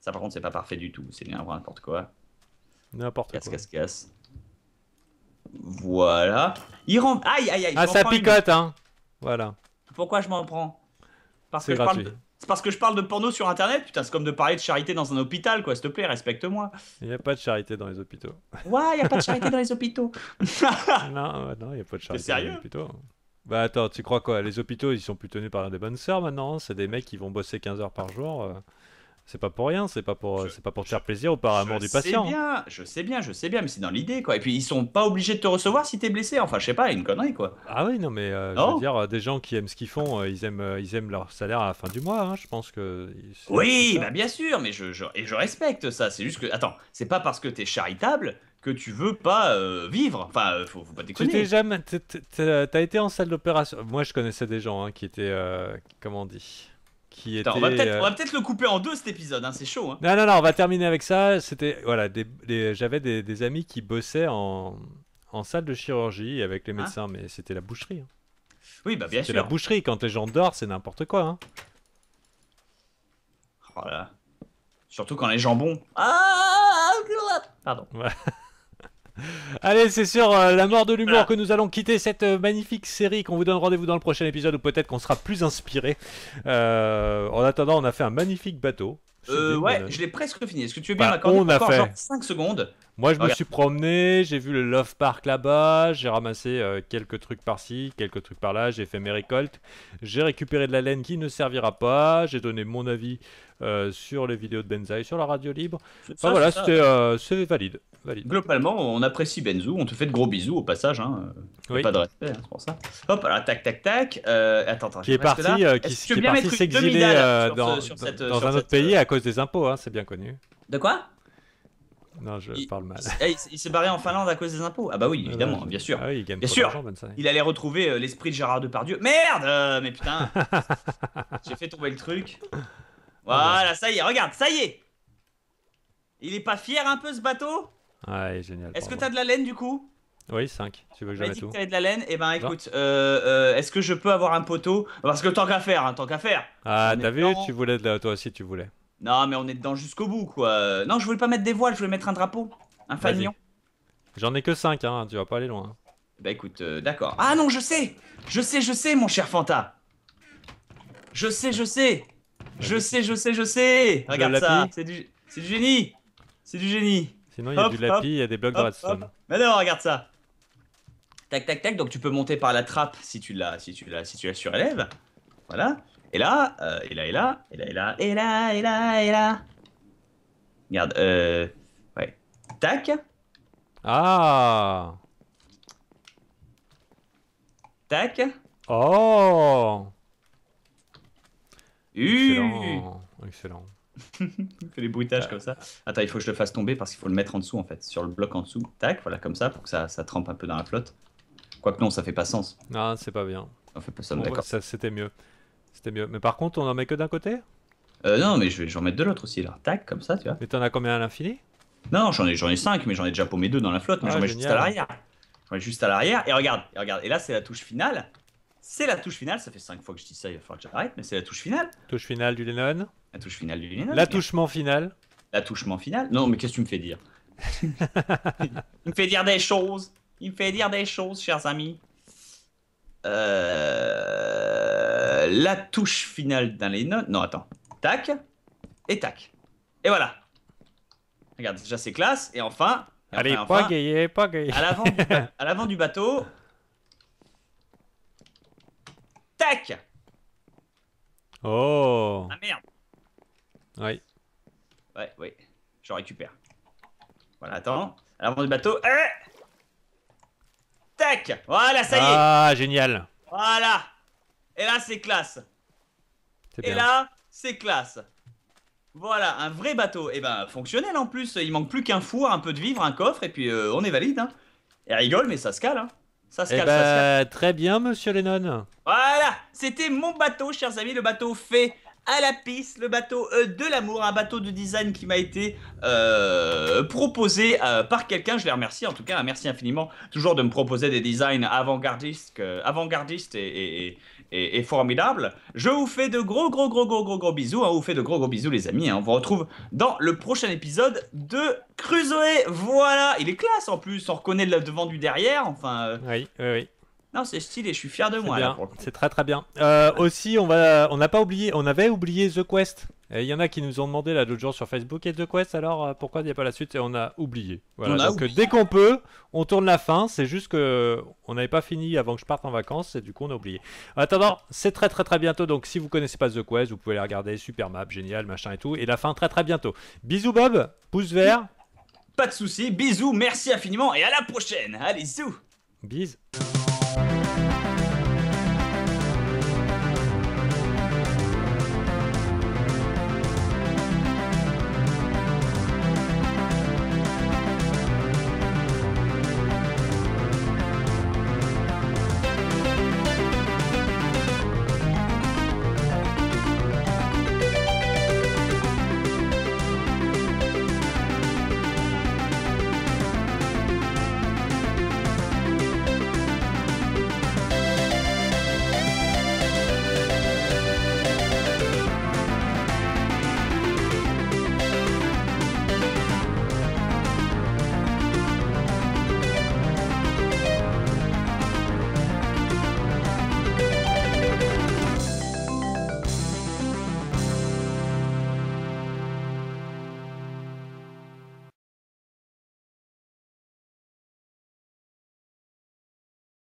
Ça par contre, c'est pas parfait du tout. C'est bien n'importe quoi. N'importe quoi. Casse, casse, casse. Voilà. Il rend... Aïe, aïe, aïe. Ah, ça picote, hein. Voilà. Pourquoi je m'en prends Parce que je parle parce que je parle de porno sur internet Putain, c'est comme de parler de charité dans un hôpital, quoi. S'il te plaît, respecte-moi. Il n'y a pas de charité dans les hôpitaux. Ouais, il n'y a pas de charité dans les hôpitaux. non, non, il n'y a pas de charité dans les hôpitaux. Bah attends, tu crois quoi Les hôpitaux, ils sont plus tenus par des bonnes sœurs maintenant. Hein? C'est des mecs qui vont bosser 15 heures par jour. Euh. C'est pas pour rien, c'est pas pour, c'est pas pour te faire plaisir ou par amour du patient. Je sais bien, je sais bien, je sais bien, mais c'est dans l'idée quoi. Et puis ils sont pas obligés de te recevoir si t'es blessé. Enfin, je sais pas, une connerie quoi. Ah oui, non mais euh, je veux dire, euh, des gens qui aiment ce qu'ils font, euh, ils aiment, ils aiment leur salaire à la fin du mois. Hein. je pense que. Oui, bah bien sûr, mais je, et je respecte ça. C'est juste que, attends, c'est pas parce que t'es charitable que tu veux pas vivre. Enfin, faut, faut, pas déconner. Tu t'es jamais, t'as été en salle d'opération. Moi, je connaissais des gens hein, qui étaient, comment on dit, on va euh, peut-être le couper en deux cet épisode, hein, c'est chaud. Hein. Non, non, non, on va terminer avec ça. C'était voilà, j'avais des, amis qui bossaient en, en, salle de chirurgie avec les ah. médecins, mais c'était la boucherie. Hein. Oui, bah bien sûr. C'est la boucherie, quand les gens dorment, c'est n'importe quoi. Voilà. Hein. Oh Surtout quand les jambons. Ah Pardon. Allez, c'est sur euh, la mort de l'humour que nous allons quitter cette euh, magnifique série, qu'on vous donne rendez-vous dans le prochain épisode, ou peut-être qu'on sera plus inspiré. Euh, en attendant, on a fait un magnifique bateau. ouais, je l'ai presque fini. Est-ce que tu veux bien bah, on a encore genre 5 secondes moi, je me suis promené, j'ai vu le Love Park là-bas, j'ai ramassé euh, quelques trucs par-ci, quelques trucs par-là, j'ai fait mes récoltes, j'ai récupéré de la laine qui ne servira pas, j'ai donné mon avis euh, sur les vidéos de et sur la radio libre. Enfin voilà, c'était euh, valide, Globalement, on apprécie Benzou, on te fait de gros bisous au passage, hein. pas de respect, hein, pour ça. Hop, alors tac, tac, tac. attends, attends, qui est parti, qui, est s'exiler dans, dans, un autre pays à cause des impôts, hein, c'est bien connu. De quoi non, je il, parle mal. Eh, il, s'est barré en Finlande à cause des impôts. Ah bah oui, évidemment, bien sûr. Ah il bien sûr. Il allait retrouver euh, l'esprit de Gérard Depardieu. Merde euh, Mais putain J'ai fait tomber le truc. Ah, bah, voilà, ça y est, regarde, ça y est Il est pas fier un peu ce bateau Ouais, génial. Est-ce que t'as de la laine du coup oui, 5. Tu veux que tout que de la laine et eh ben écoute, euh, est-ce que je peux avoir un poteau Parce que tant qu'à faire, hein, tant qu'à faire. Ah, t'as vu, tu voulais de la... toi aussi tu voulais. Non, mais on est dedans jusqu'au bout, quoi. Non, je voulais pas mettre des voiles, je voulais mettre un drapeau. Un fanion. J'en ai que 5, hein, tu vas pas aller loin. Bah écoute, euh, d'accord. Ah non, je sais Je sais, je sais, mon cher Fanta Je sais, je sais Je sais, je sais, je sais Regarde ça, c'est du, du génie C'est du génie Sinon, il y a du lapis, il y a des blocs de Mais non, regarde ça Tac, tac, tac, donc tu peux monter par la trappe si tu si tu si tu la surélèves. Voilà. Et là, euh, et là, et là, et là, et là, et là, et là, et là. Regarde, euh... Ouais. Tac. Ah Tac. Oh Excellent. Excellent. fait des bruitages comme ça. Attends, il faut que je le fasse tomber parce qu'il faut le mettre en dessous en fait. Sur le bloc en dessous, tac, voilà comme ça pour que ça, ça trempe un peu dans la flotte. Quoique non, ça fait pas sens. Non, ah, c'est pas bien. On fait pas ça, bon, d'accord. C'était mieux. C'était mieux. Mais par contre, on en met que d'un côté euh, Non, mais je vais en mettre de l'autre aussi, là. Tac, comme ça, tu vois. Mais t'en as combien à l'infini Non, j'en ai, j'en ai 5, mais j'en ai déjà paumé deux dans la flotte, ah, j'en mets juste à l'arrière. J'en mets juste à l'arrière, et regarde, et regarde. Et là, c'est la touche finale. C'est la touche finale, ça fait 5 fois que je dis ça, il va falloir que j'arrête, mais c'est la touche finale. Touche finale du Lennon La touche finale du Lennon. L'attouchement final L'attouchement final Non, mais qu'est-ce que tu me fais dire Il me fait dire des choses. Il me fait dire des choses, chers amis. Euh... Euh, la touche finale d'un les Non, attends. Tac, et tac. Et voilà. Regarde, déjà c'est classe. Et enfin. Allez, pas enfin, pas gay. À l'avant du, bateau. Tac Oh Ah merde Oui. Ouais, oui. J'en récupère. Voilà, attends. À l'avant du bateau. Eh. Tac Voilà, ça y est Ah, génial Voilà et là, c'est classe. Et là, c'est classe. Voilà, un vrai bateau. Et eh ben, fonctionnel en plus. Il manque plus qu'un four, un peu de vivre, un coffre, et puis euh, on est valide. Hein. Et rigole, mais ça se cale. Hein. Ça se eh ben, cale, Très bien, monsieur Lennon. Voilà, c'était mon bateau, chers amis, le bateau fait à la piste, le bateau euh, de l'amour, un bateau de design qui m'a été euh, proposé par quelqu'un. Je les remercie en tout cas, merci infiniment toujours de me proposer des designs avant-gardistes avant, -gardistes, et, et formidable. Je vous fais de gros, gros, gros, gros, gros, gros bisous. Hein. On vous fait de gros, gros bisous, les amis. Hein. On vous retrouve dans le prochain épisode de Crusoe. Voilà, il est classe en plus. On reconnaît le devant du derrière. Enfin. Euh. Oui, oui, oui. Non, c'est stylé, je suis fier de moi. C'est très très bien. Euh, aussi, on va, on n'a pas oublié, on avait oublié The Quest il euh, y en a qui nous ont demandé l'autre jour sur Facebook et The Quest alors euh, pourquoi il n'y a pas la suite et on a oublié. Voilà, donc euh, dès qu'on peut, on tourne la fin, c'est juste que on n'avait pas fini avant que je parte en vacances et du coup on a oublié. En attendant, c'est très très très bientôt donc si vous connaissez pas The Quest, vous pouvez les regarder, super map, génial, machin et tout et la fin très très bientôt. Bisous Bob, pouce vert. Pas de soucis, bisous, merci infiniment et à la prochaine. Allez, bisous. Bisous.